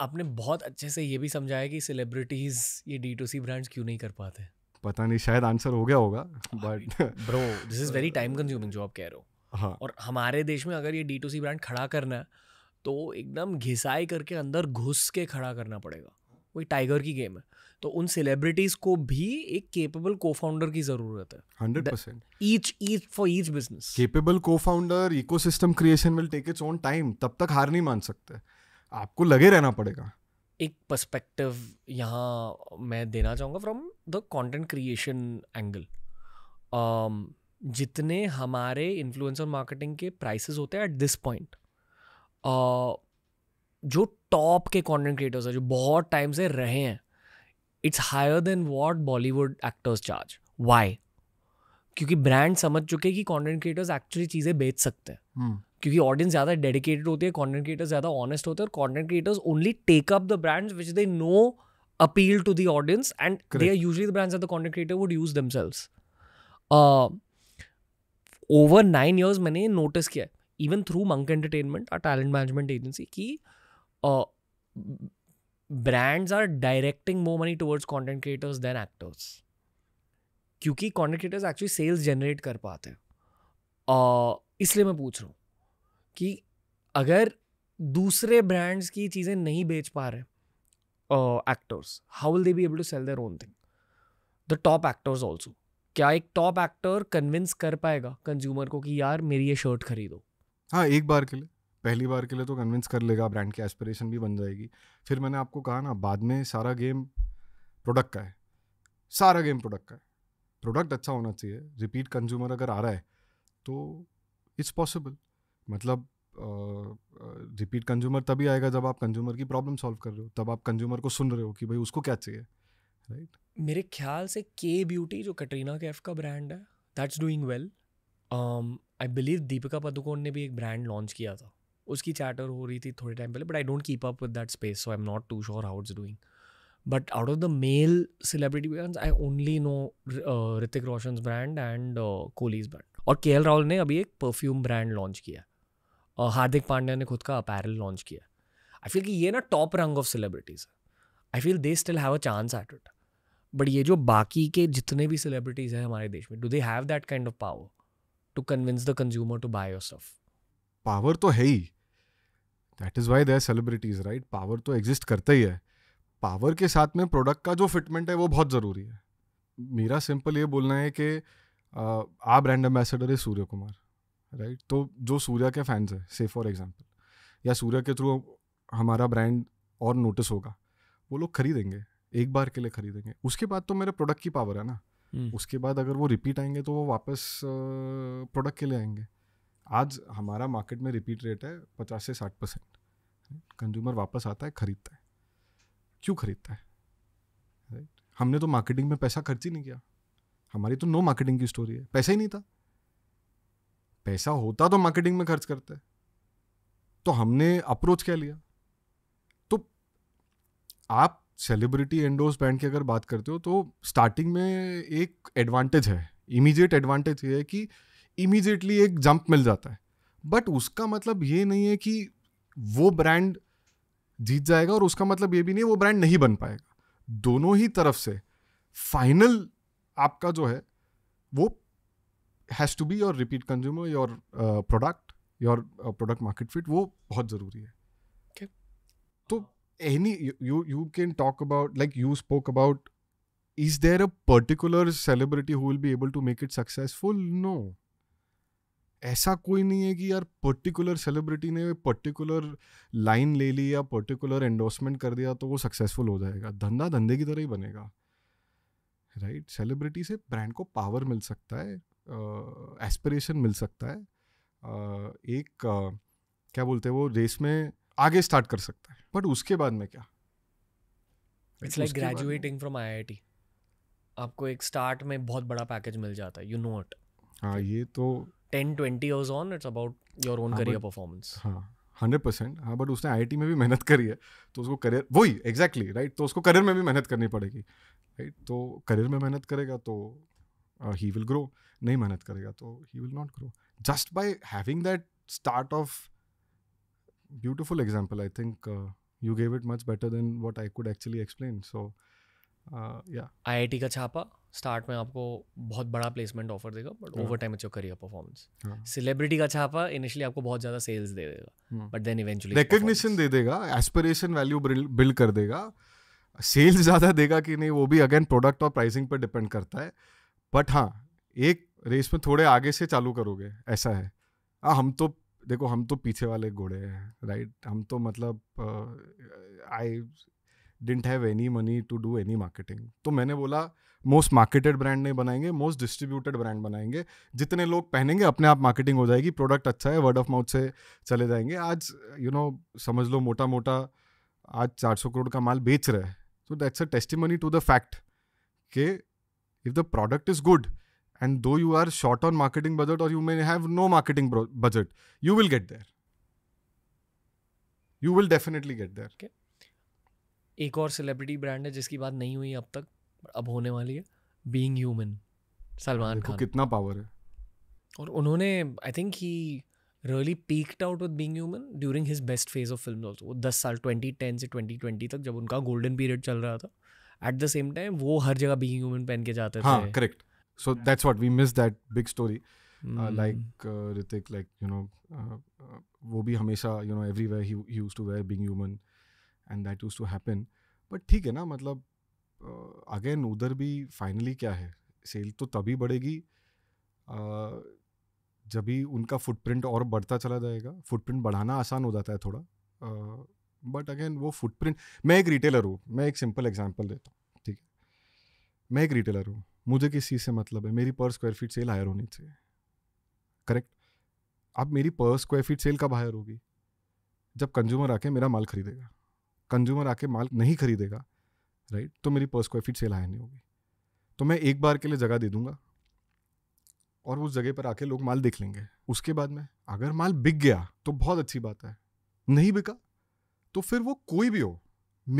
आपने बहुत अच्छे से ये भी समझाया कि सेलिब्रिटीज ये डी टू सी ब्रांड्स क्यों नहीं कर पाते पता नहीं शायद आंसर हो गया होगा but bro this is very time consuming जो आप कह रहे हो हाँ और हमारे देश में अगर ये डी टू सी ब्रांड खड़ा करना है तो एकदम घिसाई करके अंदर घुस के खड़ा करना पड़ेगा वही टाइगर की गेम है तो उन सेलिब्रिटीज को भी एक केपेबल को फाउंडर की जरूरत है hundred percent each each for each business capable को founder ecosystem creation will take its own time तब तक हार नहीं मान सकते आपको लगे रहना पड़ेगा एक पर्सपेक्टिव यहाँ मैं देना चाहूँगा from the content creation angle जितने हमारे इन्फ्लुएंसर मार्केटिंग के प्राइसेस होते हैं एट दिस पॉइंट जो टॉप के कंटेंट क्रिएटर्स हैं जो बहुत टाइम से रहे हैं it's higher than what Bollywood actors charge why क्योंकि ब्रांड समझ चुके हैं कि कॉन्टेंट क्रिएटर्स एक्चुअली चीज़ें बेच सकते हैं hmm. क्योंकि ऑडियंस ज़्यादा डेडिकेटेड होती है कॉन्टेंट क्रिएटर्स ज़्यादा ऑनेस्ट होते हैं और content creators only take up the brands which they know appeal to the audience and they are usually the brands of the content creator would use themselves over nine years मैंने नोटिस किया है इवन थ्रू मंक एंटरटेनमेंट और टैलेंट मैनेजमेंट एजेंसी की brands are directing more money towards content creators than actors क्योंकि content creators actually sales generate कर पाते हैं uh, इसलिए मैं पूछ रहा हूँ कि अगर दूसरे ब्रांड्स की चीज़ें नहीं बेच पा रहे actors how will they be able to sell their own thing the top actors also क्या एक टॉप एक्टर कन्विंस कर पाएगा कंज्यूमर को कि यार मेरी ये शर्ट खरीदो हाँ एक बार के लिए पहली बार के लिए तो कन्विंस कर लेगा ब्रांड की एस्पिरेशन भी बन जाएगी फिर मैंने आपको कहा ना बाद में सारा गेम प्रोडक्ट का है सारा गेम प्रोडक्ट का है प्रोडक्ट अच्छा होना चाहिए रिपीट कंज्यूमर अगर आ रहा है तो इट्स पॉसिबल मतलब रिपीट uh, कंज्यूमर तभी आएगा जब आप कंज्यूमर की प्रॉब्लम सॉल्व कर रहे हो तब आप कंज्यूमर को सुन रहे हो कि भाई उसको क्या चाहिए राइट right? मेरे ख्याल से के ब्यूटी जो कटरीना कैफ का ब्रांड है that's doing well I believe Deepika Padukone ने भी एक ब्रांड लॉन्च किया था उसकी चैटर हो रही थी थोड़े टाइम पहले but I don't keep up with that space so I am not too sure how it's doing but out of the male celebrity brands I only know Hrithik Roshan brand and Kohli's brand और के एल राहुल ने अभी एक परफ्यूम ब्रांड लॉन्च किया और हार्दिक पांड्या ने खुद का अपैरल लॉन्च किया आई फील कि ये ना टॉप रंग ऑफ सेलिब्रिटीज़ है I feel they still have a chance at it but ये जो बाकी के जितने भी सेलिब्रिटीज़ हैं हमारे देश में do they have that kind of power to convince the consumer to buy your stuff power तो है ही that is why there celebrities right power तो एग्जिस्ट करता ही है पावर के साथ में प्रोडक्ट का जो फिटमेंट है वो बहुत ज़रूरी है मेरा सिंपल ये बोलना है कि आ ब्रांड एम्बेसडर है सूर्य कुमार राइट तो जो सूर्य के फैंस है से फॉर एग्जाम्पल या सूर्य के थ्रू हमारा ब्रांड और नोटिस होगा वो लोग खरीदेंगे एक बार के लिए खरीदेंगे उसके बाद तो मेरे प्रोडक्ट की पावर है ना hmm. उसके बाद अगर वो रिपीट आएंगे तो वो वापस प्रोडक्ट के लिए आएंगे आज हमारा मार्केट में रिपीट रेट है पचास से साठ परसेंट कंज्यूमर वापस आता है ख़रीदता है क्यों ख़रीदता है राइट right? हमने तो मार्केटिंग में पैसा खर्च ही नहीं किया हमारी तो नो मार्केटिंग की स्टोरी है पैसा ही नहीं था पैसा होता तो मार्केटिंग में खर्च करते हैं तो हमने अप्रोच क्या लिया तो आप सेलिब्रिटी एंडोर्स बैंड की अगर बात करते हो तो स्टार्टिंग में एक एडवांटेज है इमीजिएट एडवांटेज ये है कि इमीजिएटली एक जंप मिल जाता है बट उसका मतलब ये नहीं है कि वो ब्रांड जीत जाएगा और उसका मतलब ये भी नहीं वो ब्रांड नहीं बन पाएगा दोनों ही तरफ से फाइनल आपका जो है वो has to be your repeat consumer your product your product market fit वो बहुत ज़रूरी है okay. तो any you you can talk about like you spoke about is there a particular celebrity who will be able to make it successful no ऐसा कोई नहीं है कि यार पर्टिकुलर सेलिब्रिटी ने पर्टिकुलर लाइन ले ली या पर्टिकुलर एंडोर्समेंट कर दिया तो वो सक्सेसफुल हो जाएगा धंधा धंधे की तरह ही बनेगा राइट right? सेलिब्रिटी से ब्रांड को पावर मिल सकता है एस्पिरेशन uh, मिल सकता है uh, एक uh, क्या बोलते हैं वो रेस में आगे स्टार्ट कर सकता है बट उसके बाद में क्या it's like graduating from IIT आपको एक स्टार्ट में बहुत बड़ा पैकेज मिल जाता है यू नो इट हाँ ये तो ten twenty years on it's about your own career performance हाँ हंड्रेड परसेंट हाँ बट हाँ, उसने आई में भी मेहनत करी है तो उसको करियर वही एग्जैक्टली exactly, राइट right? तो उसको करियर में भी मेहनत करनी पड़ेगी राइट right? तो करियर में मेहनत करेगा तो ही विल ग्रो नहीं मेहनत करेगा तो ही will not grow just by having that start off beautiful example I think you gave it much better than what I could actually explain so Uh, I का छापा स्टार्ट में आपको बहुत बड़ा प्लेसमेंट ऑफर देगा but over time it's your career performance celebrity का छापा इनिशियली आपको बहुत ज्यादा सेल्स दे देगा बट देन इवेंचुअली रिकॉग्निशन दे देगा एस्पिरेशन वैल्यू बिल्ड कर देगा सेल्स ज़्यादा देगा कि नहीं वो भी अगेन प्रोडक्ट और प्राइसिंग पर डिपेंड करता है बट हाँ एक रेस में थोड़े आगे से चालू करोगे ऐसा है आ, हाँ, हम तो देखो हम तो पीछे वाले घोड़े हैं राइट हम तो मतलब I uh, didn't have any money to do any marketing तो मैंने बोला मोस्ट मार्केटेड ब्रांड नहीं बनाएंगे मोस्ट डिस्ट्रीब्यूटेड ब्रांड बनाएंगे जितने लोग पहनेंगे अपने आप मार्केटिंग हो जाएगी प्रोडक्ट अच्छा है वर्ड ऑफ माउथ से चले जाएंगे आज यू you नो know, समझ लो मोटा मोटा आज 400 करोड़ का माल बेच रहा है so that's a testimony to the fact के if the product is good and though you are short on marketing budget और you may have no marketing budget you will get there you will definitely get there एक और सेलिब्रिटी ब्रांड है जिसकी बात नहीं हुई अब तक अब होने वाली है बींग ह्यूमन सलमान खान कितना पावर है और उन्होंने I think he really peaked out with Being Human during his best phase of film वो दस साल ट्वेंटी टेन से ट्वेंटी ट्वेंटी तक जब उनका गोल्डन पीरियड चल रहा था एट द सेम टाइम वो हर जगह बींग ह्यूमन पहन के जाते हाँ, थे correct so that's what we miss that big story like Hrithik like you know वो भी हमेशा you know everywhere he used to wear Being Human and that use to happen but ठीक है ना मतलब अगेन uh, उधर भी फाइनली क्या है सेल तो तभी बढ़ेगी uh, जब भी उनका फुटप्रिंट और बढ़ता चला जाएगा फुटप्रिंट बढ़ाना आसान हो जाता है थोड़ा बट uh, अगेन वो फुटप्रिंट मैं एक रिटेलर हूँ मैं एक सिंपल एग्जांपल देता हूँ ठीक है मैं एक रिटेलर हूँ मुझे किस चीज़ से मतलब है मेरी पर स्क्वायर फीट सेल हायर होनी चाहिए करेक्ट अब मेरी पर स्क्वायर फीट सेल कब हायर होगी जब कंज्यूमर आके मेरा माल खरीदेगा कंज्यूमर आके माल नहीं खरीदेगा राइट तो मेरी पर स्क्वायर फीट सेल हाई नहीं होगी तो मैं एक बार के लिए जगह दे दूंगा और उस जगह पर आके लोग माल देख लेंगे उसके बाद में अगर माल बिक गया तो बहुत अच्छी बात है नहीं बिका तो फिर वो कोई भी हो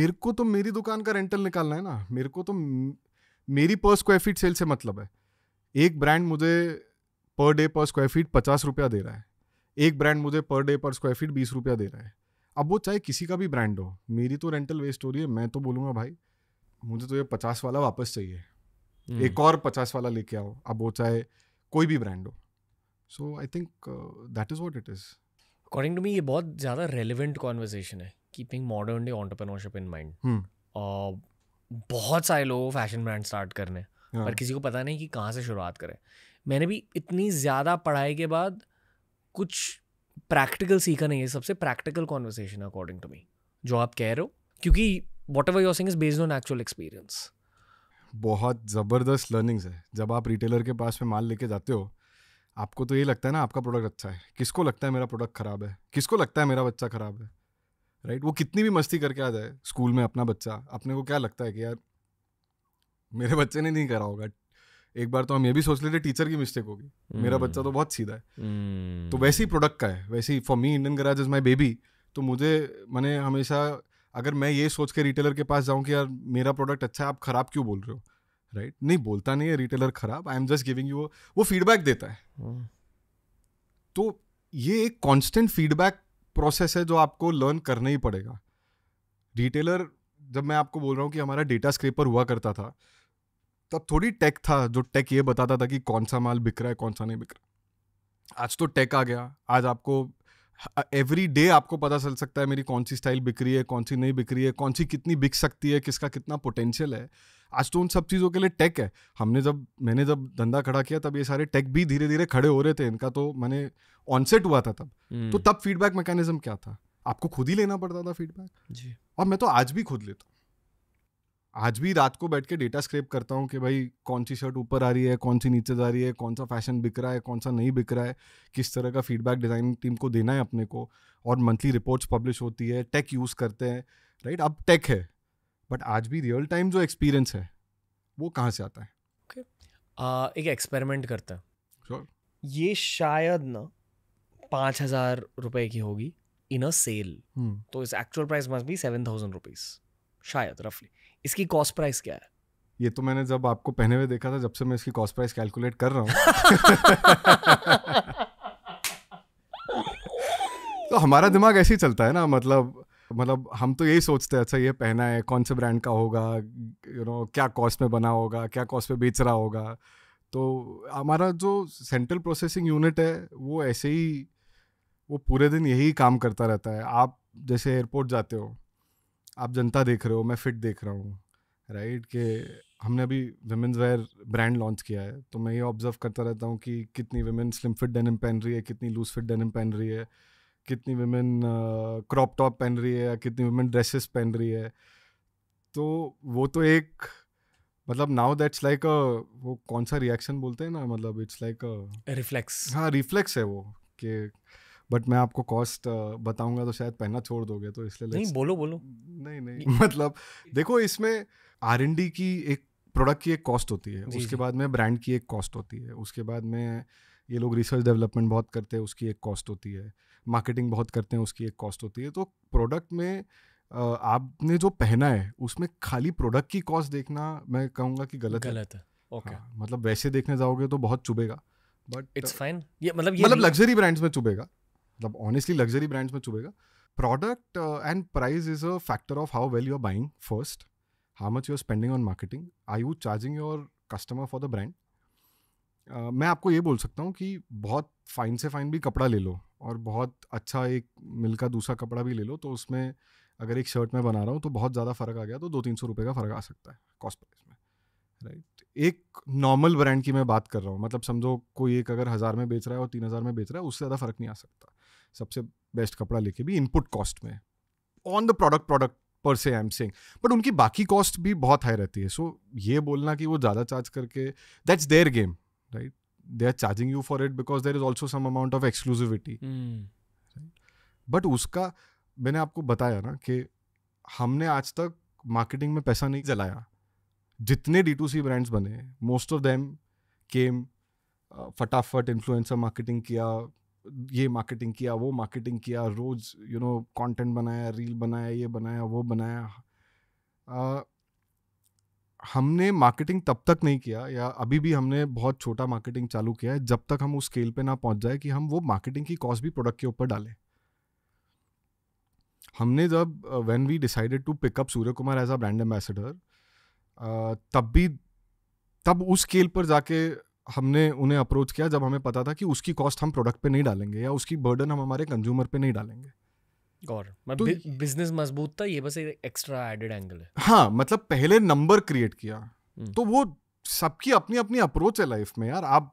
मेरे को तो मेरी दुकान का रेंटल निकालना है ना मेरे को तो मेरी पर स्क्वायर फीट सेल से मतलब है एक ब्रांड मुझे पर डे पर स्क्वायर फीट पचास रुपया दे रहा है एक ब्रांड मुझे पर डे पर स्क्वायर फीट बीस रुपया दे रहा है अब वो चाहे किसी का भी ब्रांड हो मेरी तो रेंटल वेस्ट हो रही है मैं तो बोलूँगा भाई मुझे तो ये पचास वाला वापस चाहिए हम्म। एक और पचास वाला लेके आओ अब वो चाहे कोई भी ब्रांड हो so I think that is what it is according to me ये बहुत ज़्यादा रेलिवेंट कॉन्वर्जेसन है keeping modern day entrepreneurship in mind बहुत सारे लोग फैशन ब्रांड स्टार्ट करने yeah. हाँ। पर किसी को पता नहीं कि कहाँ से शुरुआत करें मैंने भी इतनी ज़्यादा पढ़ाई के बाद कुछ प्रैक्टिकल सीखा नहीं है सबसे practical conversation according to me जो आप कह रहे हो क्योंकि whatever your saying is based on actual experience बहुत ज़बरदस्त लर्निंग्स है जब आप रिटेलर के पास में माल लेके जाते हो आपको तो ये लगता है ना आपका प्रोडक्ट अच्छा है किसको लगता है मेरा प्रोडक्ट ख़राब है किसको लगता है मेरा बच्चा ख़राब है राइट right? वो कितनी भी मस्ती करके आ जाए स्कूल में अपना बच्चा अपने को क्या लगता है कि यार मेरे बच्चे ने नहीं करा होगा एक बार तो हम ये भी सोच लेते टीचर की मिस्टेक होगी मेरा hmm. बच्चा तो बहुत सीधा है hmm. तो वैसे ही प्रोडक्ट का है वैसे ही for me Indian Garage is my baby तो मुझे मैंने हमेशा अगर मैं ये सोच के रिटेलर के पास जाऊँ कि यार मेरा प्रोडक्ट अच्छा है आप ख़राब क्यों बोल रहे हो राइट right? नहीं बोलता नहीं है रिटेलर ख़राब I am just giving you वो फीडबैक देता है hmm. तो ये एक कॉन्स्टेंट फीडबैक प्रोसेस है जो आपको लर्न करना ही पड़ेगा रिटेलर जब मैं आपको बोल रहा हूँ कि हमारा डेटा स्क्रेपर हुआ करता था तब थोड़ी टेक था जो टेक ये बताता था कि कौन सा माल बिक रहा है कौन सा नहीं बिक रहा आज तो टेक आ गया आज आपको एवरी डे आपको पता चल सकता है मेरी कौन सी स्टाइल बिक रही है कौन सी नहीं बिक रही है कौन सी कितनी बिक सकती है किसका कितना पोटेंशियल है आज तो उन सब चीज़ों के लिए टेक है हमने जब मैंने जब धंधा खड़ा किया तब ये सारे टेक भी धीरे धीरे खड़े हो रहे थे इनका तो मैंने ऑनसेट हुआ था तब तो हम्म। तब फीडबैक मैकेनिज्म क्या था आपको खुद ही लेना पड़ता था फीडबैक जी और मैं तो आज भी खुद लेता हूँ आज भी रात को बैठ के डेटा स्क्रेप करता हूँ कि भाई कौन सी शर्ट ऊपर आ रही है कौन सी नीचे जा रही है कौन सा फैशन बिक रहा है कौन सा नहीं बिक रहा है किस तरह का फीडबैक डिज़ाइन टीम को देना है अपने को और मंथली रिपोर्ट्स पब्लिश होती है टेक यूज़ करते हैं राइट अब टेक है बट आज भी रियल टाइम जो एक्सपीरियंस है वो कहाँ से आता है okay. uh, एक एक्सपेरिमेंट करता है sure. ये शायद ना पाँच हज़ार रुपये की होगी इन अ सेल तो इस एक्चुअल प्राइस मस्ट भी सेवन थाउजेंड रुपीज़ शायद रफली इसकी कॉस्ट प्राइस क्या है ये तो मैंने जब आपको पहने हुए देखा था जब से मैं इसकी कॉस्ट प्राइस कैलकुलेट कर रहा हूँ तो हमारा दिमाग ऐसे ही चलता है ना मतलब मतलब हम तो यही सोचते हैं अच्छा ये पहना है कौन से ब्रांड का होगा यू नो क्या कॉस्ट में बना होगा क्या कॉस्ट में बेच रहा होगा तो हमारा जो सेंट्रल प्रोसेसिंग यूनिट है वो ऐसे ही वो पूरे दिन यही काम करता रहता है आप जैसे एयरपोर्ट जाते हो आप जनता देख रहे हो मैं फिट देख रहा हूँ राइट right? कि हमने अभी वेमेंस वेयर ब्रांड लॉन्च किया है तो मैं ये ऑब्जर्व करता रहता हूँ कि कितनी वेमेन स्लिम फिट डेनिम पहन रही है कितनी लूज फिट डेनिम पहन रही है कितनी वेमेन क्रॉप टॉप पहन रही है या कितनी वेमेन ड्रेसेस पहन रही है तो वो तो एक मतलब नाउ दैट्स लाइक अ वो कौन सा रिएक्शन बोलते हैं ना मतलब इट्स लाइक अ रिफ्लेक्स हाँ रिफ्लेक्स है वो कि बट मैं आपको कॉस्ट बताऊंगा तो शायद पहनना छोड़ दोगे तो इसलिए नहीं बोलो बोलो नहीं नहीं [LAUGHS] मतलब देखो इसमें आर डी की एक प्रोडक्ट की एक कॉस्ट होती है उसके बाद में ब्रांड की एक कॉस्ट होती है उसके बाद में ये लोग रिसर्च डेवलपमेंट बहुत करते हैं उसकी एक कॉस्ट होती है मार्केटिंग बहुत करते हैं उसकी एक कॉस्ट होती है तो प्रोडक्ट में आपने जो पहना है उसमें खाली प्रोडक्ट की कॉस्ट देखना मैं कहूँगा कि गलत गलत है ओके हाँ, मतलब वैसे देखने जाओगे तो बहुत चुभेगा बट इट्स फाइन ये मतलब ये मतलब लग्जरी ब्रांड्स में चुभेगा मतलब ऑनेस्टली लग्जरी ब्रांड्स में चुभेगा product and price is a factor of how well you are buying first how much you are spending on marketing I you charging your customer for the brand मैं आपको ये बोल सकता हूँ कि बहुत फाइन से फाइन भी कपड़ा ले लो और बहुत अच्छा एक मिल का दूसरा कपड़ा भी ले लो तो उसमें अगर एक शर्ट में बना रहा हूँ तो बहुत ज़्यादा फ़र्क आ गया तो दो तीन सौ रुपये का फ़र्क आ सकता है कॉस्ट प्राइस में राइट right. एक नॉर्मल ब्रांड की मैं बात कर रहा हूँ मतलब समझो कोई एक अगर हज़ार में बेच रहा है और तीन हज़ार में बेच रहा है उससे ज़्यादा फ़र्क नहीं आ सकता सबसे बेस्ट कपड़ा लेके भी इनपुट कॉस्ट में ऑन द प्रोडक्ट प्रोडक्ट पर से आई एम सेइंग बट उनकी बाकी कॉस्ट भी बहुत हाई रहती है सो so, ये बोलना कि वो ज़्यादा चार्ज करके that's their game right they are charging you for it because there is also some amount of exclusivity but उसका मैंने आपको बताया ना कि हमने आज तक मार्केटिंग में पैसा नहीं जलाया जितने डी टू सी ब्रांड्स बने मोस्ट ऑफ देम केम फटाफट इन्फ्लुएंसर मार्केटिंग किया ये मार्केटिंग किया वो मार्केटिंग किया रोज़ यू नो कंटेंट बनाया रील बनाया ये बनाया वो बनाया आ, हमने मार्केटिंग तब तक नहीं किया या अभी भी हमने बहुत छोटा मार्केटिंग चालू किया है जब तक हम उस स्केल पे ना पहुंच जाए कि हम वो मार्केटिंग की कॉस्ट भी प्रोडक्ट के ऊपर डालें हमने जब when we decided to pick up Surya Kumar as a brand ambassador तब भी तब उस स्केल पर जाके हमने उन्हें अप्रोच किया जब हमें पता था कि उसकी कॉस्ट हम प्रोडक्ट पे नहीं डालेंगे या उसकी बर्डन हम हमारे कंज्यूमर पे नहीं डालेंगे और तो बिजनेस मजबूत था ये बस एक एक्स्ट्रा एडेड एंगल है हाँ मतलब पहले नंबर क्रिएट किया हम्म। तो वो सबकी अपनी अपनी अप्रोच है लाइफ में यार आप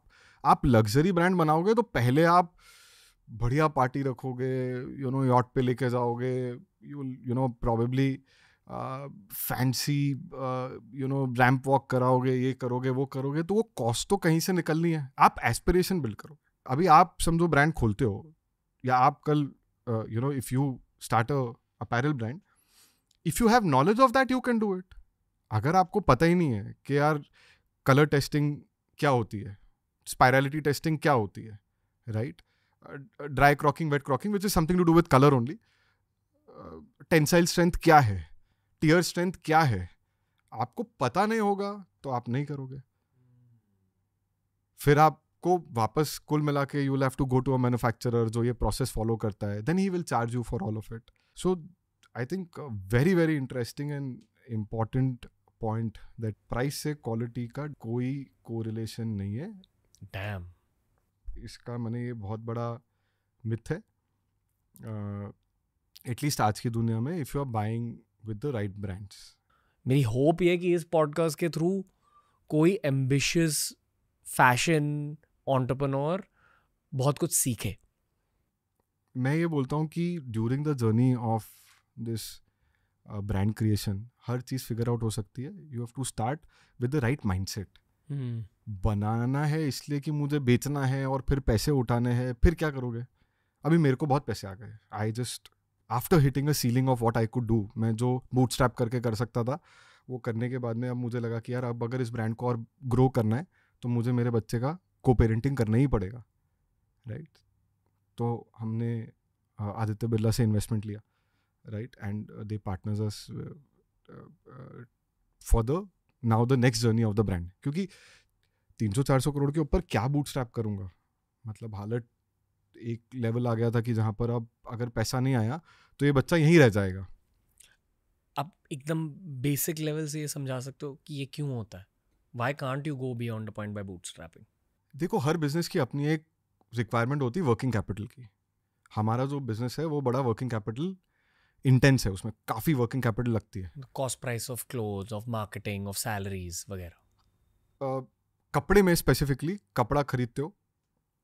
आप लग्जरी ब्रांड बनाओगे तो पहले आप बढ़िया पार्टी रखोगे यू नो यॉट पे लेके जाओगे you you know probably fancy you know ramp walk कराओगे ये करोगे वो करोगे तो वो कॉस्ट तो कहीं से निकलनी है आप एस्पिरेशन बिल्ड करोगे अभी आप समझो ब्रांड खोलते हो या आप कल you know if you start a apparel brand if you have knowledge of that you can do it अगर आपको पता ही नहीं है कि यार कलर टेस्टिंग क्या होती है स्पायरलिटी टेस्टिंग क्या होती है right dry crocking wet crocking which is something to do with colour only tensile strength क्या है टीयर स्ट्रेंथ क्या है आपको पता नहीं होगा तो आप नहीं करोगे फिर आपको वापस कुल मिला के you have to go to a manufacturer जो ये प्रोसेस फॉलो करता है then he will charge you for all of it so I think very very interesting and important point that price से क्वालिटी का कोई कोरिलेशन नहीं है डैम इसका मैंने ये बहुत बड़ा मिथ है एटलीस्ट uh, आज की दुनिया में if you are buying with the right brands मेरी होप ये कि इस पॉडकास्ट के थ्रू कोई एम्बिशियस फैशन ऑन्टरप्रनोर बहुत कुछ सीखे मैं ये बोलता हूँ कि during the journey of this brand creation हर चीज़ फिगर आउट हो सकती है you have to start with the right mindset बनाना है इसलिए कि मुझे बेचना है और फिर पैसे उठाने हैं फिर क्या करोगे अभी मेरे को बहुत पैसे आ गए I just after hitting a ceiling of what I could do मैं जो बूट स्टैप करके कर सकता था वो करने के बाद में अब मुझे लगा कि यार अब अगर इस ब्रांड को और ग्रो करना है तो मुझे मेरे बच्चे का को पेरेंटिंग करना ही पड़ेगा राइट right? तो हमने आदित्य बिरला से इन्वेस्टमेंट लिया right and they partners us for the now the next journey of the brand क्योंकि तीन सौ चार सौ करोड़ के ऊपर क्या बूट स्टैप करूँगा मतलब हालत एक लेवल आ गया था कि जहाँ पर अब अगर पैसा नहीं आया तो ये बच्चा यहीं रह जाएगा आप एकदम बेसिक लेवल से ये समझा सकते हो कि ये क्यों होता है why can't you go beyond point by bootstrapping देखो हर बिजनेस की अपनी एक रिक्वायरमेंट होती है वर्किंग कैपिटल की हमारा जो बिजनेस है वो बड़ा वर्किंग कैपिटल इंटेंस है उसमें काफ़ी वर्किंग कैपिटल लगती है cost price of cloth of marketing of salaries वगैरह कपड़े में स्पेसिफिकली कपड़ा खरीदते हो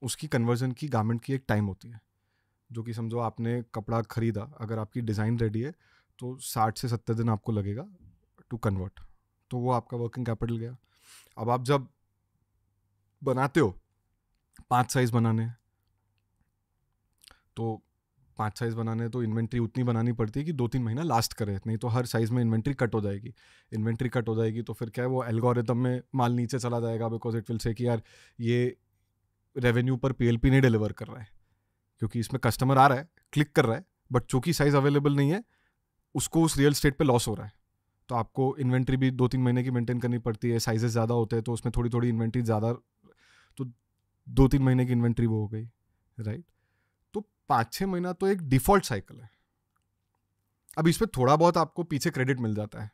उसकी कन्वर्जन की गारमेंट की एक टाइम होती है जो कि समझो आपने कपड़ा ख़रीदा अगर आपकी डिज़ाइन रेडी है तो साठ से सत्तर दिन आपको लगेगा टू कन्वर्ट तो वो आपका वर्किंग कैपिटल गया अब आप जब बनाते हो पांच साइज बनाने तो पांच साइज बनाने तो इन्वेंट्री उतनी बनानी पड़ती है कि दो तीन महीना लास्ट करे नहीं तो हर साइज़ में इन्वेंट्री कट हो जाएगी इन्वेंट्री कट हो जाएगी तो फिर क्या है वो एल्गोरिदम में माल नीचे चला जाएगा बिकॉज इट विल से कि यार ये रेवेन्यू पर पी नहीं डिलीवर कर रहा है क्योंकि इसमें कस्टमर आ रहा है क्लिक कर रहा है बट चूंकि साइज़ अवेलेबल नहीं है उसको उस रियल स्टेट पे लॉस हो रहा है तो आपको इन्वेंट्री भी दो तीन महीने की मेंटेन करनी पड़ती है साइजेस ज़्यादा होते हैं तो उसमें थोड़ी थोड़ी इन्वेंट्री ज़्यादा तो दो तीन महीने की इन्वेंट्री वो हो गई राइट तो पाँच छः महीना तो एक डिफ़ॉल्ट साइकिल है अब इसमें थोड़ा बहुत आपको पीछे क्रेडिट मिल जाता है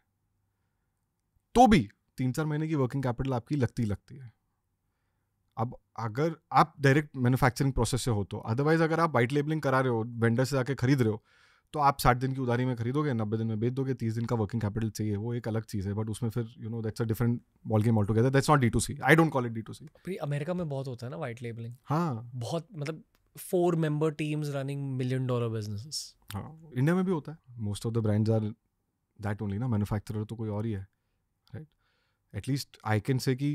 तो भी तीन चार महीने की वर्किंग कैपिटल आपकी लगती लगती है अब अगर आप डायरेक्ट मैन्युफैक्चरिंग प्रोसेस से हो तो अदरवाइज अगर आप वाइट लेबलिंग करा रहे हो वेंडर से जाके खरीद रहे हो तो आप साठ दिन की उधारी में खरीदोगे नब्बे दिन में बेच दोगे तीस दिन का वर्किंग कैपिटल चाहिए वो एक अलग चीज़ है बट उसमें फिर you know that's a different ball game all together that's not D to C I don't call it D to C America में बहुत होता है ना वाइट लेबलिंग हाँ बहुत मतलब four member teams running million dollar business हाँ इंडिया में भी होता है most of the brands are that only ना मैनुफैक्चर तो कोई और ही है right at least I can say कि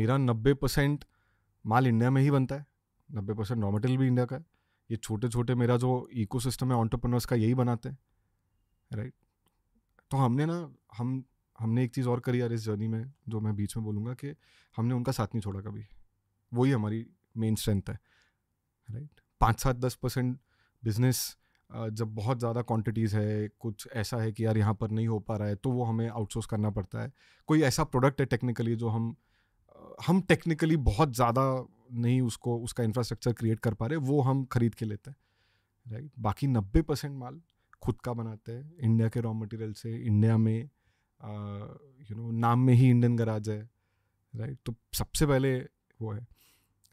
मेरा नब्बे परसेंट माल इंडिया में ही बनता है नब्बे परसेंट रॉ मटेरियल भी इंडिया का है ये छोटे छोटे मेरा जो इको सिस्टम है ऑन्टरप्रनर्स का यही बनाते हैं राइट तो हमने ना हम हमने एक चीज़ और करी यार इस जर्नी में जो मैं बीच में बोलूँगा कि हमने उनका साथ नहीं छोड़ा कभी वही हमारी मेन स्ट्रेंथ है राइट पाँच सात दस परसेंट बिजनेस जब बहुत ज़्यादा क्वांटिटीज़ है कुछ ऐसा है कि यार यहाँ पर नहीं हो पा रहा है तो वो हमें आउटसोर्स करना पड़ता है कोई ऐसा प्रोडक्ट है टेक्निकली जो हम हम टेक्निकली बहुत ज़्यादा नहीं उसको उसका इंफ्रास्ट्रक्चर क्रिएट कर पा रहे वो हम खरीद के लेते हैं राइट बाकी नब्बे परसेंट माल खुद का बनाते हैं इंडिया के रॉ मटेरियल से इंडिया में यू नो नाम में ही इंडियन गराज है राइट तो सबसे पहले वो है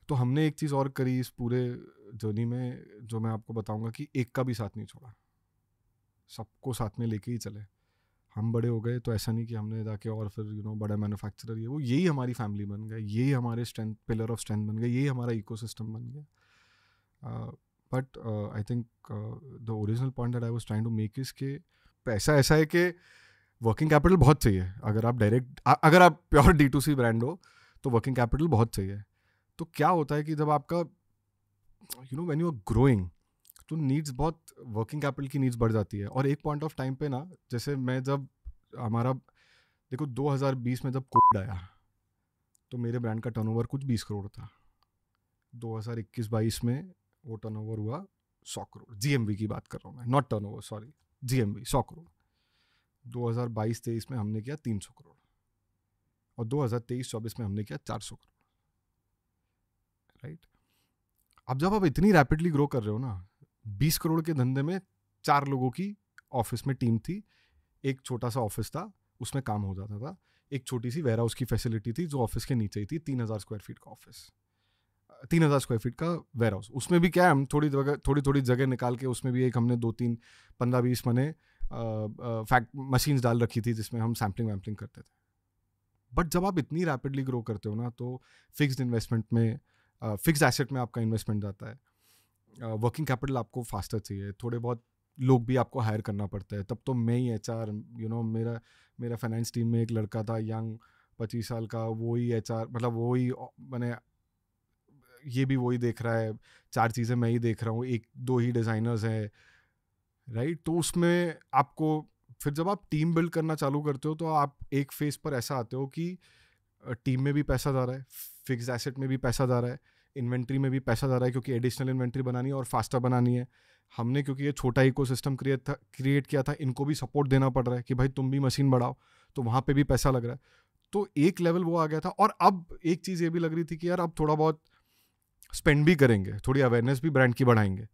तो हमने एक चीज़ और करी इस पूरे जर्नी में जो मैं आपको बताऊंगा कि एक का भी साथ नहीं छोड़ा सबको साथ में लेके ही चले हम बड़े हो गए तो ऐसा नहीं कि हमने जाके और फिर यू you नो know, बड़ा मैन्युफैक्चरर ये वो यही हमारी फैमिली बन गए यही हमारे स्ट्रेंथ पिलर ऑफ स्ट्रेंथ बन गए यही हमारा इको बन गया but I think the original point that I was trying to make is के पैसा ऐसा है कि वर्किंग कैपिटल बहुत चाहिए अगर आप डायरेक्ट अगर आप pure D to C brand हो तो वर्किंग कैपिटल बहुत चाहिए तो क्या होता है कि जब आपका you know when you are growing तो नीड्स बहुत वर्किंग कैपिटल की नीड्स बढ़ जाती है और एक पॉइंट ऑफ टाइम पे ना जैसे मैं जब हमारा देखो 2020 में जब कोविड आया तो मेरे ब्रांड का टर्नओवर कुछ 20 करोड़ था 2021-22 में वो टर्नओवर हुआ 100 करोड़ जीएमवी की बात कर रहा हूँ मैं not turnover sorry GMV 100 crore 2022-23 में हमने किया 300 करोड़ और 2023-24 में हमने किया 400 करोड़ राइट right? अब जब आप इतनी रैपिडली ग्रो कर रहे हो ना बीस करोड़ के धंधे में चार लोगों की ऑफिस में टीम थी एक छोटा सा ऑफिस था उसमें काम हो जाता था एक छोटी सी वेयर हाउस की फैसिलिटी थी जो ऑफिस के नीचे ही थी तीन हज़ार स्क्वायर फीट का ऑफिस तीन हज़ार स्क्वायर फीट का वेयर हाउस उसमें भी क्या हम थोड़ी जगह थोड़ी थोड़ी जगह निकाल के उसमें भी एक हमने दो तीन पंद्रह बीस मने फैक्ट मशीन्स डाल रखी थी जिसमें हम सैम्पलिंग वैम्पलिंग करते थे बट जब आप इतनी रैपिडली ग्रो करते हो ना तो फिक्स्ड इन्वेस्टमेंट में फिक्स्ड एसेट में आपका इन्वेस्टमेंट जाता है वर्किंग uh, कैपिटल आपको फास्टर चाहिए थोड़े बहुत लोग भी आपको हायर करना पड़ता है तब तो मैं ही एच आर यू नो मेरा मेरा फाइनेंस टीम में एक लड़का था यंग पच्चीस साल का वो ही एच आर मतलब वो ही मैंने ये भी वही देख रहा है चार चीज़ें मैं ही देख रहा हूँ एक दो ही डिज़ाइनर्स हैं राइट तो उसमें आपको फिर जब आप टीम बिल्ड करना चालू करते हो तो आप एक फेज पर ऐसा आते हो कि टीम में भी पैसा जा रहा है फिक्स एसेट में भी पैसा जा रहा है इन्वेंट्री में भी पैसा जा रहा है क्योंकि एडिशनल इन्वेंट्री बनानी है और फास्टर बनानी है हमने क्योंकि ये छोटा इको सिस्टम क्रिएट था क्रिएट किया था इनको भी सपोर्ट देना पड़ रहा है कि भाई तुम भी मशीन बढ़ाओ तो वहाँ पर भी पैसा लग रहा है तो एक लेवल वो आ गया था और अब एक चीज़ ये भी लग रही थी कि यार अब थोड़ा बहुत स्पेंड भी करेंगे थोड़ी अवेयरनेस भी ब्रांड की बढ़ाएंगे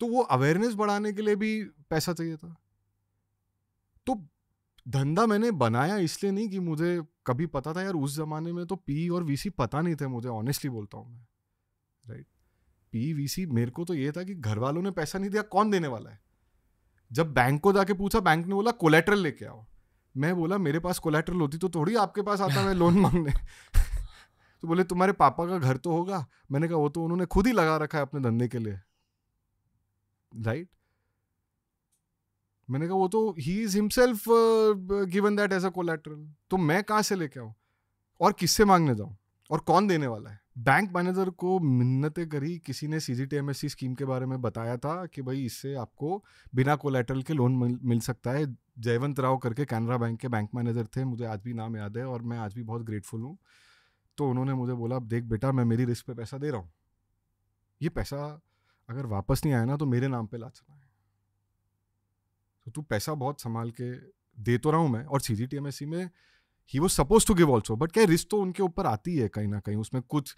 तो वो अवेयरनेस बढ़ाने के लिए भी पैसा चाहिए था तो धंधा मैंने बनाया इसलिए नहीं कि मुझे कभी पता था यार उस ज़माने में तो पी और वीसी पता नहीं थे मुझे ऑनेस्टली बोलता हूँ मैं पीवीसी मेरे को तो ये था कि घर वालों ने पैसा नहीं दिया कौन देने वाला है जब बैंक को जाके पूछा बैंक ने बोला कोलेट्रल लेके आओ मैं बोला मेरे पास कोलेट्रल होती तो थोड़ी आपके पास आता मैं लोन मांगने [LAUGHS] तो बोले तुम्हारे पापा का घर तो होगा मैंने कहा वो तो उन्होंने खुद ही लगा रखा है अपने धंधे के लिए राइट मैंने कहा वो तो he is himself given that as a collateral तो मैं कहाँ से लेके आऊँ और किससे मांगने जाऊँ और कौन देने वाला है बैंक मैनेजर को मिन्नतें करी किसी ने सी जी स्कीम के बारे में बताया था कि भाई इससे आपको बिना कोलेटरल के लोन मिल, मिल सकता है जयवंत राव करके कैनरा बैंक के बैंक मैनेजर थे मुझे आज भी नाम याद है और मैं आज भी बहुत ग्रेटफुल हूँ तो उन्होंने मुझे बोला देख बेटा मैं मेरी रिस्क पे पैसा दे रहा हूँ ये पैसा अगर वापस नहीं आया ना तो मेरे नाम पे ला चला है तो तू पैसा बहुत संभाल के दे तो रहा हूँ मैं और सी जी में ही वो suppose to give also but क्या रिस्क तो उनके ऊपर आती है कहीं ना कहीं उसमें कुछ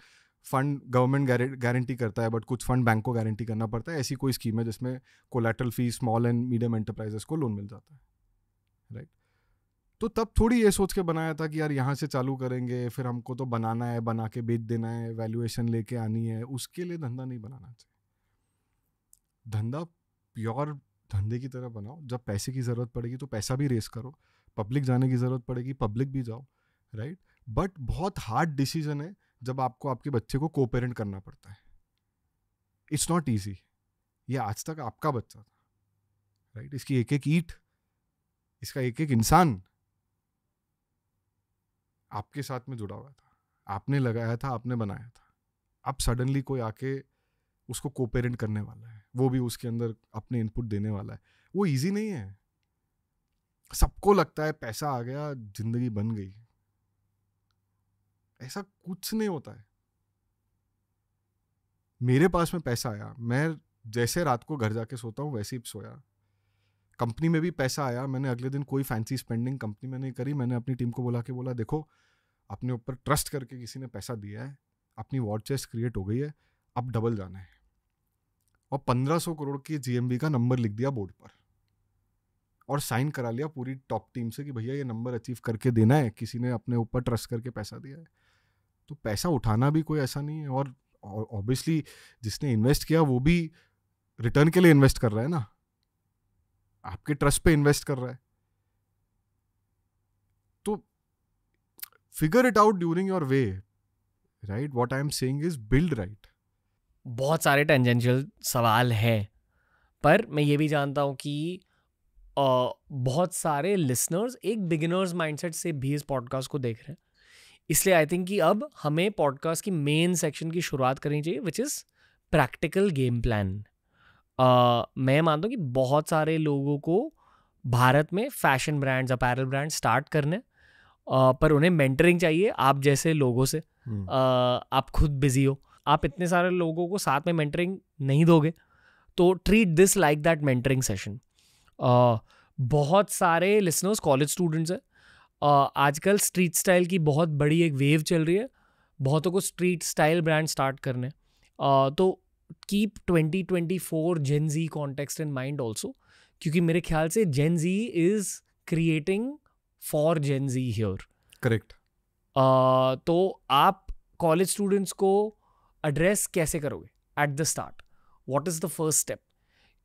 फंड गवर्नमेंट गारंटी करता है बट कुछ फंड बैंक को गारंटी करना पड़ता है ऐसी कोई स्कीम है जिसमें collateral free small and medium enterprises को लोन मिल जाता है राइट right? तो तब थोड़ी ये सोच के बनाया था कि यार यहाँ से चालू करेंगे फिर हमको तो बनाना है बना के बेच देना है वैल्यूएशन लेके आनी है उसके लिए धंधा नहीं बनाना चाहिए धंधा प्योर धंधे की तरह बनाओ जब पैसे की ज़रूरत पड़ेगी तो पैसा भी रेस करो पब्लिक जाने की ज़रूरत पड़ेगी पब्लिक भी जाओ राइट बट बहुत हार्ड डिसीजन है जब आपको आपके बच्चे को कोपेरेंट करना पड़ता है इट्स नॉट ईजी ये आज तक आपका बच्चा था राइट right? इसकी एक एक ईट इसका एक एक इंसान आपके साथ में जुड़ा हुआ था आपने लगाया था आपने बनाया था अब सडनली कोई आके उसको कोपेरेंट करने वाला है वो भी उसके अंदर अपने इनपुट देने वाला है वो ईजी नहीं है सबको लगता है पैसा आ गया जिंदगी बन गई ऐसा कुछ नहीं होता है मेरे पास में पैसा आया मैं जैसे रात को घर जाके सोता हूँ वैसे ही सोया कंपनी में भी पैसा आया मैंने अगले दिन कोई फैंसी स्पेंडिंग कंपनी में नहीं करी मैंने अपनी टीम को बोला के बोला देखो अपने ऊपर ट्रस्ट करके किसी ने पैसा दिया है अपनी वॉचेस क्रिएट हो गई है अब डबल जाना है और पंद्रह सौ करोड़ की जीएमबी का नंबर लिख दिया बोर्ड पर और साइन करा लिया पूरी टॉप टीम से कि भैया ये नंबर अचीव करके देना है किसी ने अपने ऊपर ट्रस्ट करके पैसा दिया है तो पैसा उठाना भी कोई ऐसा नहीं है और ऑब्वियसली जिसने इन्वेस्ट किया वो भी रिटर्न के लिए इन्वेस्ट कर रहा है ना आपके ट्रस्ट पे इन्वेस्ट कर रहा है तो figure it out during your way right what I am saying is build right बहुत सारे टेंजेंशियल सवाल हैं पर मैं ये भी जानता हूँ कि बहुत सारे लिसनर्स एक बिगिनर्स माइंडसेट से भी इस पॉडकास्ट को देख रहे हैं इसलिए आई थिंक कि अब हमें पॉडकास्ट की मेन सेक्शन की शुरुआत करनी चाहिए which is practical game plan मैं मानता हूँ कि बहुत सारे लोगों को भारत में fashion brands apparel brand start करने uh, पर उन्हें मेंटरिंग चाहिए आप जैसे लोगों से hmm. uh, आप खुद बिजी हो आप इतने सारे लोगों को साथ में मेंटरिंग नहीं दोगे तो treat this like that mentoring session बहुत सारे लिसनर्स कॉलेज स्टूडेंट्स हैं आजकल स्ट्रीट स्टाइल की बहुत बड़ी एक वेव चल रही है बहुतों को स्ट्रीट स्टाइल ब्रांड स्टार्ट करने तो keep 2024 gen Z context in mind also क्योंकि मेरे ख्याल से gen Z is creating for gen Z here correct तो आप कॉलेज स्टूडेंट्स को एड्रेस कैसे करोगे at the start what is the first step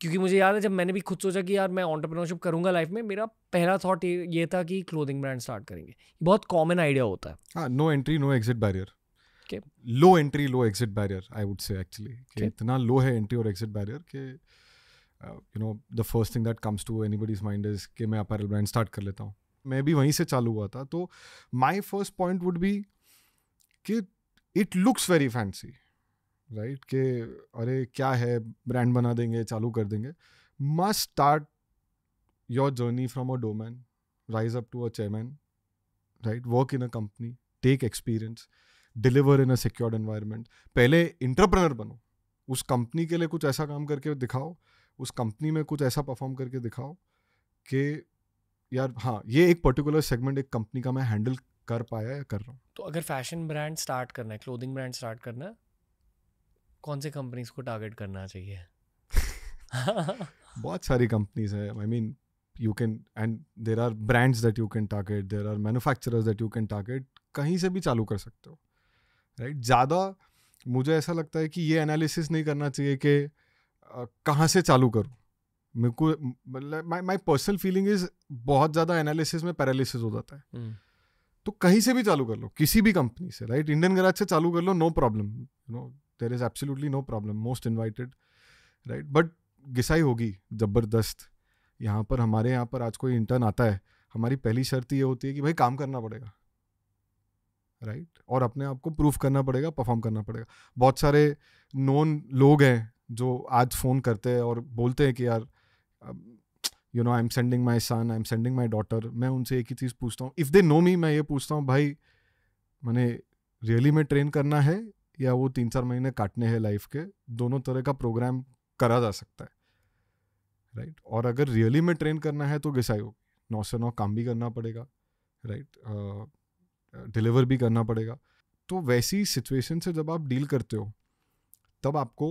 क्योंकि मुझे याद है जब मैंने भी खुद सोचा कि यार मैं ऑन्टरप्रनोरशिप करूंगा लाइफ में मेरा पहला थॉट ये था कि क्लोथिंग ब्रांड स्टार्ट करेंगे बहुत कॉमन आइडिया होता है हाँ no entry no exit barrier low entry low exit barrier I would say actually इतना लो है एंट्री और एग्जिट बैरियर के you know the first thing that comes to buddy's mind is कि मैं अपैरल ब्रांड स्टार्ट कर लेता हूँ मैं भी वहीं से चालू हुआ था तो my first point would be कि it looks very fancy right right? अरे क्या है ब्रांड बना देंगे चालू कर देंगे must start your journey from a doorman rise up to a chairman right work in a company take experience deliver in a secured environment पहले इंटरप्रनर बनो उस कंपनी के लिए कुछ ऐसा काम करके दिखाओ उस कंपनी में कुछ ऐसा परफॉर्म करके दिखाओ कि यार हाँ ये एक पर्टिकुलर सेगमेंट एक कंपनी का मैं हैंडल कर पाया या कर रहा हूँ तो अगर फैशन ब्रांड स्टार्ट करना है क्लोथिंग ब्रांड स्टार्ट करना है कौन से कंपनीज को टारगेट करना चाहिए [LAUGHS] बहुत सारी कंपनीज है I mean you can and there are brands that you can target there are manufacture that you can target कहीं से भी चालू कर सकते हो राइट right? ज़्यादा मुझे ऐसा लगता है कि ये एनालिसिस नहीं करना चाहिए कि कहाँ से चालू करूँ मेरे को मतलब my my personal feeling is बहुत ज़्यादा एनालिसिस में पैरालिसिस हो जाता है hmm. तो कहीं से भी चालू कर लो किसी भी कंपनी से राइट इंडियन गराज से चालू कर लो no problem no there is absolutely no problem most invited right but घिसाई होगी ज़बरदस्त यहाँ पर हमारे यहाँ पर आज कोई इंटर्न आता है हमारी पहली शर्त ये होती है कि भाई काम करना पड़ेगा राइट right? और अपने आप को प्रूफ करना पड़ेगा परफॉर्म करना पड़ेगा बहुत सारे नॉन लोग हैं जो आज फ़ोन करते हैं और बोलते हैं कि यार you know I am sending my son I am sending my daughter मैं उनसे एक ही चीज़ पूछता हूँ इफ़ दे नो मी मैं ये पूछता हूँ भाई मैंने रियली में ट्रेन करना है या वो तीन चार महीने काटने हैं लाइफ के दोनों तरह का प्रोग्राम करा जा सकता है राइट और अगर रियली में ट्रेन करना है तो गिसाई होगी नौ से नौ काम भी करना पड़ेगा राइट डिलीवर भी करना पड़ेगा तो वैसी सिचुएशन से जब आप डील करते हो तब आपको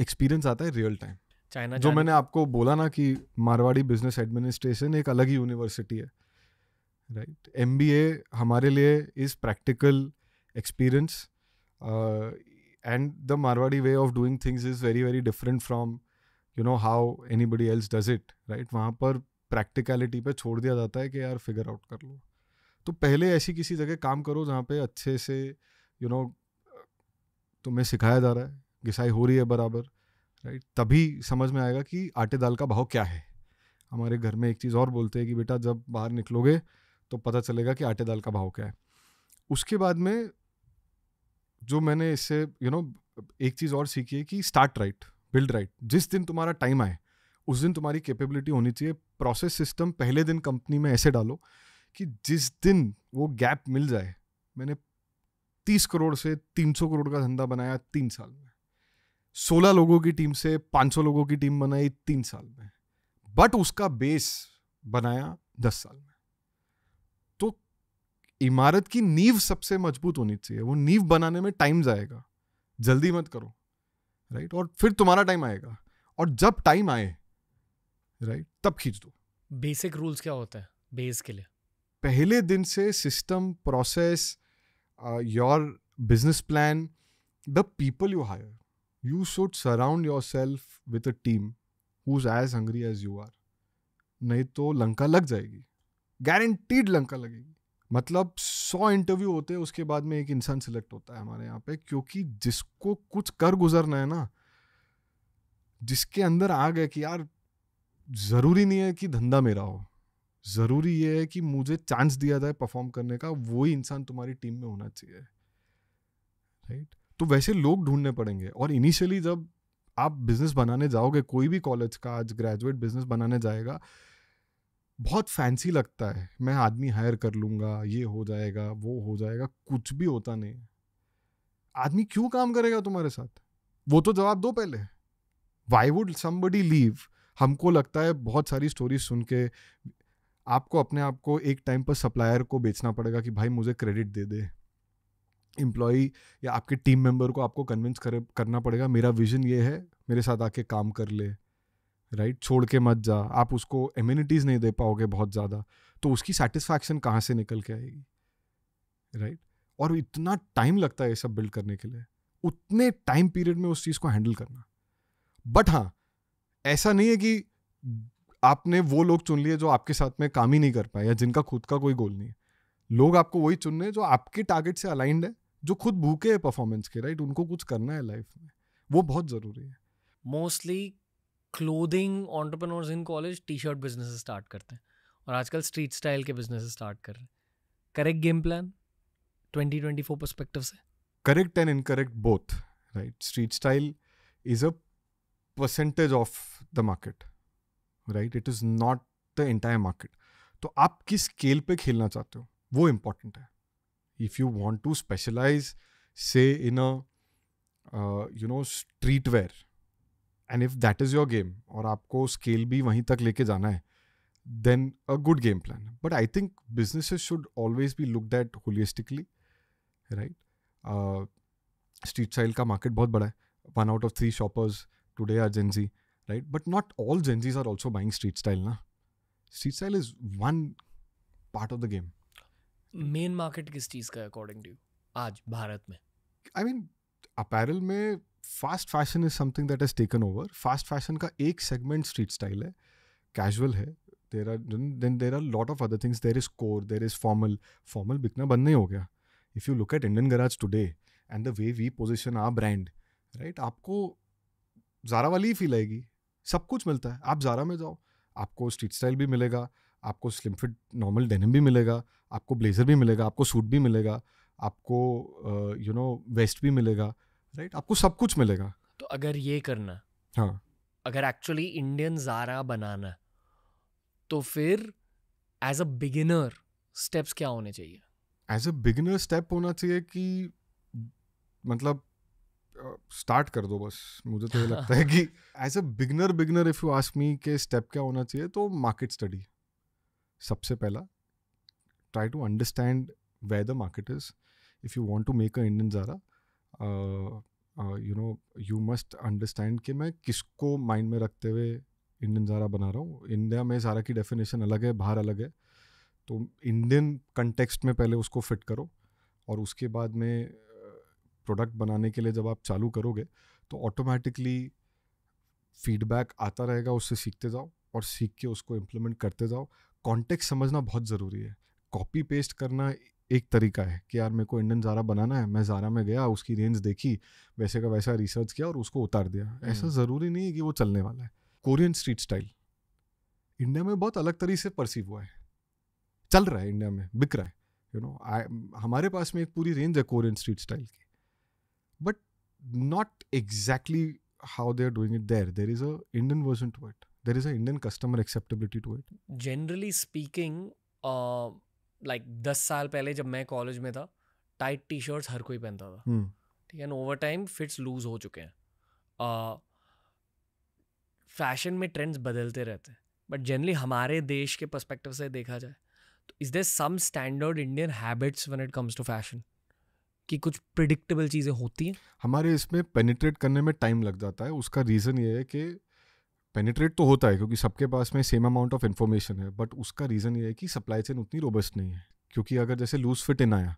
एक्सपीरियंस आता है रियल टाइम चाइना जो मैंने आपको बोला ना कि मारवाड़ी बिजनेस एडमिनिस्ट्रेशन एक अलग ही यूनिवर्सिटी है राइट एम हमारे लिए is practical experience uh, and the marwadi way of doing things is very very different from you know how anybody else does it right वहाँ पर प्रैक्टिकलिटी पे छोड़ दिया जाता है कि यार फिगर आउट कर लो तो पहले ऐसी किसी जगह काम करो जहाँ पे अच्छे से यू you नो know, तुम्हें सिखाया जा रहा है घिसाई हो रही है बराबर राइट तभी समझ में आएगा कि आटे दाल का भाव क्या है हमारे घर में एक चीज़ और बोलते हैं कि बेटा जब बाहर निकलोगे तो पता चलेगा कि आटे दाल का भाव क्या है उसके बाद में जो मैंने इससे यू नो एक चीज़ और सीखी है कि स्टार्ट राइट बिल्ड राइट जिस दिन तुम्हारा टाइम आए उस दिन तुम्हारी कैपेबिलिटी होनी चाहिए प्रोसेस सिस्टम पहले दिन कंपनी में ऐसे डालो कि जिस दिन वो गैप मिल जाए मैंने तीस करोड़ से तीन सौ करोड़ का धंधा बनाया तीन साल में सोलह लोगों की टीम से पाँच सौ लोगों की टीम बनाई तीन साल में बट उसका बेस बनाया दस साल में इमारत की नींव सबसे मजबूत होनी चाहिए वो नींव बनाने में टाइम जाएगा जल्दी मत करो राइट और फिर तुम्हारा टाइम आएगा और जब टाइम आए राइट तब खींच दो बेसिक रूल्स क्या होता है बेस के लिए पहले दिन से system process your business plan the people you hire you should surround yourself with a team who is as hungry as you are नहीं तो लंका लग जाएगी गारंटीड लंका लगेगी मतलब सौ इंटरव्यू होते हैं उसके बाद में एक इंसान सिलेक्ट होता है हमारे यहाँ पे क्योंकि जिसको कुछ कर गुजरना है ना जिसके अंदर आ गए कि यार ज़रूरी नहीं है कि धंधा मेरा हो ज़रूरी ये है कि मुझे चांस दिया जाए परफॉर्म करने का वही इंसान तुम्हारी टीम में होना चाहिए राइट तो वैसे लोग ढूंढने पड़ेंगे और इनिशियली जब आप बिजनेस बनाने जाओगे कोई भी कॉलेज का आज ग्रेजुएट बिजनेस बनाने जाएगा बहुत फैंसी लगता है मैं आदमी हायर कर लूँगा ये हो जाएगा वो हो जाएगा कुछ भी होता नहीं आदमी क्यों काम करेगा तुम्हारे साथ वो तो जवाब दो पहले वाई वुड समबडी लीव हमको लगता है बहुत सारी स्टोरी सुन के आपको अपने आप को एक टाइम पर सप्लायर को बेचना पड़ेगा कि भाई मुझे क्रेडिट दे दे एम्प्लॉई या आपके टीम मेंबर को आपको कन्विंस करना पड़ेगा मेरा विजन ये है मेरे साथ आके काम कर ले राइट छोड़ के मत जा आप उसको एम्यूनिटीज़ नहीं दे पाओगे बहुत ज़्यादा तो उसकी सेटिस्फैक्शन कहाँ से निकल के आएगी राइट और इतना टाइम लगता है ये सब बिल्ड करने के लिए उतने टाइम पीरियड में उस चीज़ को हैंडल करना बट हाँ ऐसा नहीं है कि आपने वो लोग चुन लिए जो आपके साथ में काम ही नहीं कर पाए या जिनका खुद का कोई गोल नहीं है लोग आपको वही चुनने जो आपके टारगेट से अलाइंड है जो खुद भूखे है परफॉर्मेंस के राइट उनको कुछ करना है लाइफ में वो बहुत ज़रूरी है mostly clothing entrepreneurs in college T shirt business start करते हैं और आजकल स्ट्रीट स्टाइल के बिजनेस स्टार्ट कर रहे हैं correct game plan for perspective से correct and incorrect both right street style is a percentage of the market right it is not the entire market तो आप किस स्केल पे खेलना चाहते हो वो इम्पोर्टेंट है if you want to specialise say in a you know street wear and if that is your game और आपको स्केल भी वहीं तक लेके जाना है then a good game plan but I think business should always be looked at holistically right street style का मार्केट बहुत बड़ा है one out of three shoppers today are gen Z right but not all gen Zs are also buying street style ना street style is one part of the game main market किस चीज़ का अकॉर्डिंग टू आज भारत में आई मीन अपैरल में fast fashion is something that is taken over fast fashion का एक सेगमेंट स्ट्रीट स्टाइल है कैजुअल है there are then there are lot of other things there is core there is formal formal बिकना बंद नहीं हो गया if you look at Indian garage today and the way we position are brand right आपको जारा वाली ही फील आएगी सब कुछ मिलता है आप जारा में जाओ आपको स्ट्रीट स्टाइल भी मिलेगा आपको स्लिम फिट नॉर्मल डेनिम भी मिलेगा आपको ब्लेजर भी मिलेगा आपको सूट भी मिलेगा आपको यू नो वेस्ट भी मिलेगा राइट right? आपको सब कुछ मिलेगा तो अगर ये करना हाँ अगर एक्चुअली इंडियन जारा बनाना तो फिर एज अ बिगिनर स्टेप्स क्या होने चाहिए एज अ बिगिनर स्टेप होना चाहिए कि मतलब स्टार्ट uh, कर दो बस मुझे तो ये [LAUGHS] लगता है कि as a beginner beginner if you ask me के स्टेप क्या होना चाहिए तो मार्केट स्टडी सबसे पहला try to understand way the market is if you want to make a Indian Zara you know you must understand कि मैं किसको माइंड में रखते हुए इंडियन ज़ारा बना रहा हूँ इंडिया में ज़ारा की डेफिनेशन अलग है बाहर अलग है तो इंडियन कंटेक्सट में पहले उसको फिट करो और उसके बाद में प्रोडक्ट बनाने के लिए जब आप चालू करोगे तो ऑटोमेटिकली फीडबैक आता रहेगा उससे सीखते जाओ और सीख के उसको इम्प्लीमेंट करते जाओ कॉन्टेक्स्ट समझना बहुत ज़रूरी है कॉपी पेस्ट करना एक तरीका है कि यार मेरे को इंडियन ज़ारा बनाना है मैं ज़ारा में गया उसकी रेंज देखी वैसे का वैसा रिसर्च किया और उसको उतार दिया ऐसा हम्म। ज़रूरी नहीं है कि वो चलने वाला है कोरियन स्ट्रीट स्टाइल इंडिया में बहुत अलग तरीके से परसीव हुआ है चल रहा है इंडिया में बिक रहा है यू नो आई हमारे पास में एक पूरी रेंज है कोरियन स्ट्रीट स्टाइल की but not exactly how they are doing it there there is a Indian version to it there is a Indian customer acceptability to it generally speaking like दस साल पहले जब मैं कॉलेज में था टाइट टी शर्ट्स हर कोई पहनता था हम्म। ठीक है ओवर टाइम फिट्स लूज हो चुके हैं फैशन में ट्रेंड्स बदलते रहते हैं बट जनरली हमारे देश के पर्सपेक्टिव से देखा जाए तो is there some standard Indian habits when it comes to fashion कि कुछ प्रिडिक्टेबल चीज़ें होती हैं हमारे इसमें पेनिट्रेट करने में टाइम लग जाता है उसका रीज़न ये है कि पेनिट्रेट तो होता है क्योंकि सबके पास में सेम अमाउंट ऑफ इन्फॉर्मेशन है बट उसका रीज़न ये है कि सप्लाई चेन उतनी रोबस्ट नहीं है क्योंकि अगर जैसे लूज फिट इन आया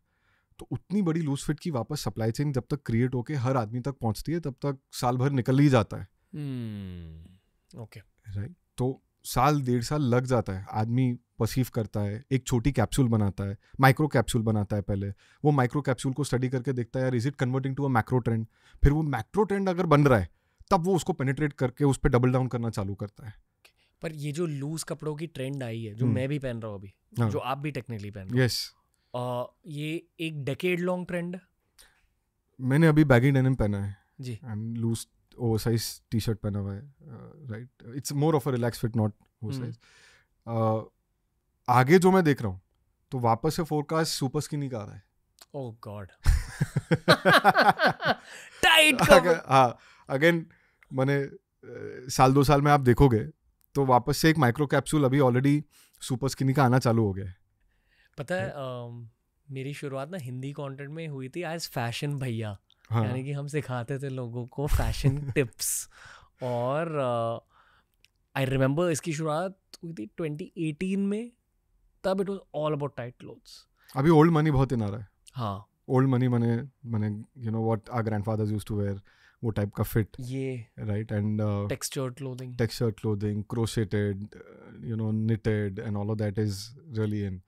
तो उतनी बड़ी लूज फिट की वापस सप्लाई चेन जब तक क्रिएट होके हर आदमी तक पहुंचती है तब तक साल भर निकल ही जाता है ओके hmm. Right right? तो साल डेढ़ साल लग जाता है आदमी परसीव करता है एक छोटी कैप्सूल बनाता है माइक्रो कैप्सूल बनाता है पहले वो माइक्रो कैप्सूल को स्टडी करके देखता है यार is it converting to a macro trend फिर वो मैक्रो ट्रेंड अगर बन रहा है तब वो उसको पेनिट्रेट करके उस पर डबल डाउन करना चालू करता है पर ये जो लूज कपड़ों की ट्रेंड आई है जो हम्म। मैं भी पहन रहा हूँ अभी हाँ. जो आप भी टेक्निकली पहन रहे यस ये एक डेकेड लॉन्ग ट्रेंड मैंने अभी बैगी डेनिम पहना है जी and loose over size T shirt पहना हुआ है right it's more of a relax fit not over size आगे जो मैं देख रहा हूँ तो वापस से फोरकास्ट सुपर स्किनी का आ रहा है ओह गॉड टाइट हाँ अगेन मैंने साल दो साल में आप देखोगे तो वापस से एक माइक्रो कैप्सूल अभी ऑलरेडी सुपर स्किनी का आना चालू हो गया पता है uh, मेरी शुरुआत ना हिंदी कंटेंट में हुई थी एज फैशन भैया हाँ. यानी कि हम सिखाते थे लोगों को फैशन टिप्स [LAUGHS] और आई रिमेम्बर इसकी शुरुआत हुई थी 2018 में तब it was all about tight clothes अभी ओल्ड मनी बहुत इन आ रहा है हाँ ओल्ड मनी मैंने मैंने you know what are grandfathers used to wear वो टाइप का फिट ये right and textured clothing textured clothing crocheted you know knitted and all of that is really in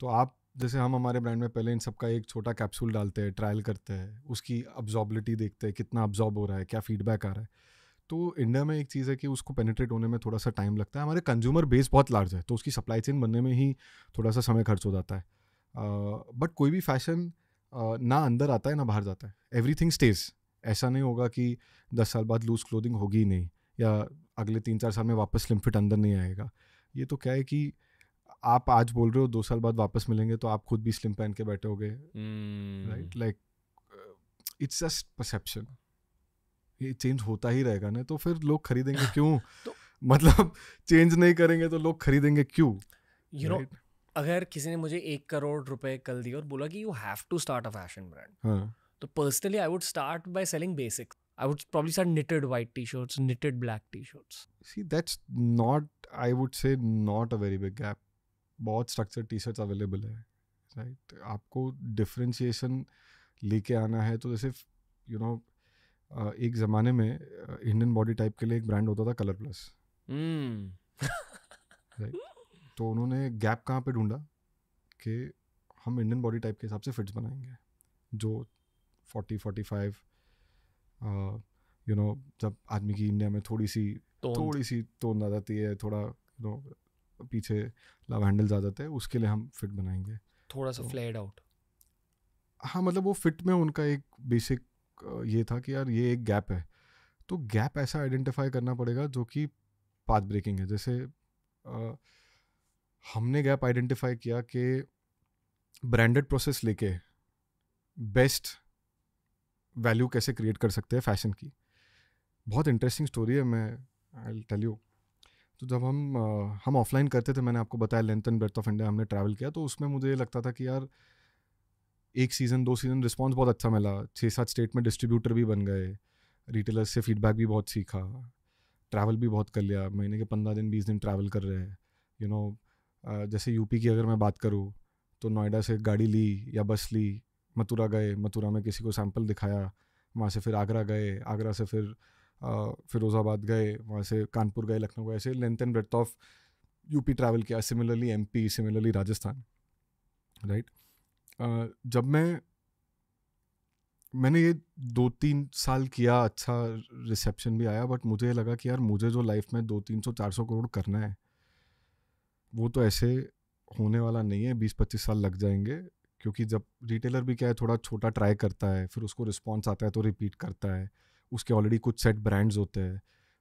तो आप जैसे हम हमारे ब्रांड में पहले इन सब का एक छोटा कैप्सूल डालते हैं ट्रायल करते हैं उसकी अब्जॉर्बिलिटी देखते हैं कितना अब्जॉर्ब हो रहा है क्या फीडबैक आ रहा है तो इंडिया में एक चीज़ है कि उसको पेनिट्रेट होने में थोड़ा सा टाइम लगता है हमारे कंज्यूमर बेस बहुत लार्ज है तो उसकी सप्लाई चेन बनने में ही थोड़ा सा समय खर्च हो जाता है बट uh, कोई भी फैशन uh, ना अंदर आता है ना बाहर जाता है एवरी थिंग स्टेज ऐसा नहीं होगा कि दस साल बाद लूज़ क्लोदिंग होगी नहीं या अगले तीन चार साल में वापस स्लिम फिट अंदर नहीं आएगा ये तो क्या है कि आप आज बोल रहे हो दो साल बाद वापस मिलेंगे तो आप खुद भी स्लिम पहन के बैठे हो गए right like it's just perception ये चेंज होता ही रहेगा ना तो फिर लोग खरीदेंगे [LAUGHS] क्यों तो, मतलब चेंज नहीं करेंगे तो लोग खरीदेंगे क्यों यू नो अगर किसी ने मुझे एक करोड़ रुपए कल दिए और बोला कि you have to start a fashion brand तो personally I would start by selling basics I would probably start knitted white T shirts knitted black T shirts see that's not I would say not a very big gap बहुत स्ट्रक्चर्ड टी शर्ट्स अवेलेबल है राइट आपको डिफ्रेंशिएशन लेके आना है तो जैसे यू नो एक ज़माने में इंडियन बॉडी टाइप के लिए एक ब्रांड होता था कलर प्लस राइट तो उन्होंने गैप कहाँ पे ढूंढा कि हम इंडियन बॉडी टाइप के हिसाब से फिट्स बनाएंगे जो forty forty five you know जब आदमी की इंडिया में थोड़ी सी थोड़ी सी तो आ जाती है थोड़ा यू नो पीछे लव हैंडल्स आ जाते हैं उसके लिए हम फिट बनाएंगे थोड़ा सा फ्लेड आउट हाँ मतलब वो फिट में उनका एक बेसिक uh, ये था कि यार ये एक गैप है तो गैप ऐसा आइडेंटिफाई करना पड़ेगा जो कि पाथ ब्रेकिंग है जैसे आ, uh, हमने गैप आइडेंटिफाई किया कि ब्रांडेड प्रोसेस लेके बेस्ट वैल्यू कैसे क्रिएट कर सकते हैं फैशन की बहुत इंटरेस्टिंग स्टोरी है मैं आई टेल यू तो जब हम आ, हम ऑफलाइन करते थे मैंने आपको बताया length and breadth of India हमने ट्रैवल किया तो उसमें मुझे ये लगता था कि यार एक सीज़न दो सीज़न रिस्पॉन्स बहुत अच्छा मिला छः सात स्टेट में डिस्ट्रीब्यूटर भी बन गए रिटेलर्स से फीडबैक भी बहुत सीखा ट्रैवल भी बहुत कर लिया महीने के पंद्रह दिन बीस दिन ट्रैवल कर रहे हैं यू नो जैसे यूपी की अगर मैं बात करूँ तो नोएडा से गाड़ी ली या बस ली मथुरा गए मथुरा में किसी को सैम्पल दिखाया वहाँ से फिर आगरा गए आगरा से फिर फिरोज़ाबाद गए वहाँ से कानपुर गए लखनऊ गए ऐसे length and breadth of UP travel किया similarly um similarly Rajasthan right जब मैं मैंने ये दो तीन साल किया अच्छा रिसेप्शन भी आया बट मुझे लगा कि यार मुझे जो लाइफ में दो तीन सौ चार सौ करोड़ करना है वो तो ऐसे होने वाला नहीं है बीस पच्चीस साल लग जाएंगे क्योंकि जब रिटेलर भी क्या है थोड़ा छोटा ट्राई करता है फिर उसको रिस्पॉन्स आता है तो रिपीट करता है उसके ऑलरेडी कुछ सेट ब्रांड्स होते हैं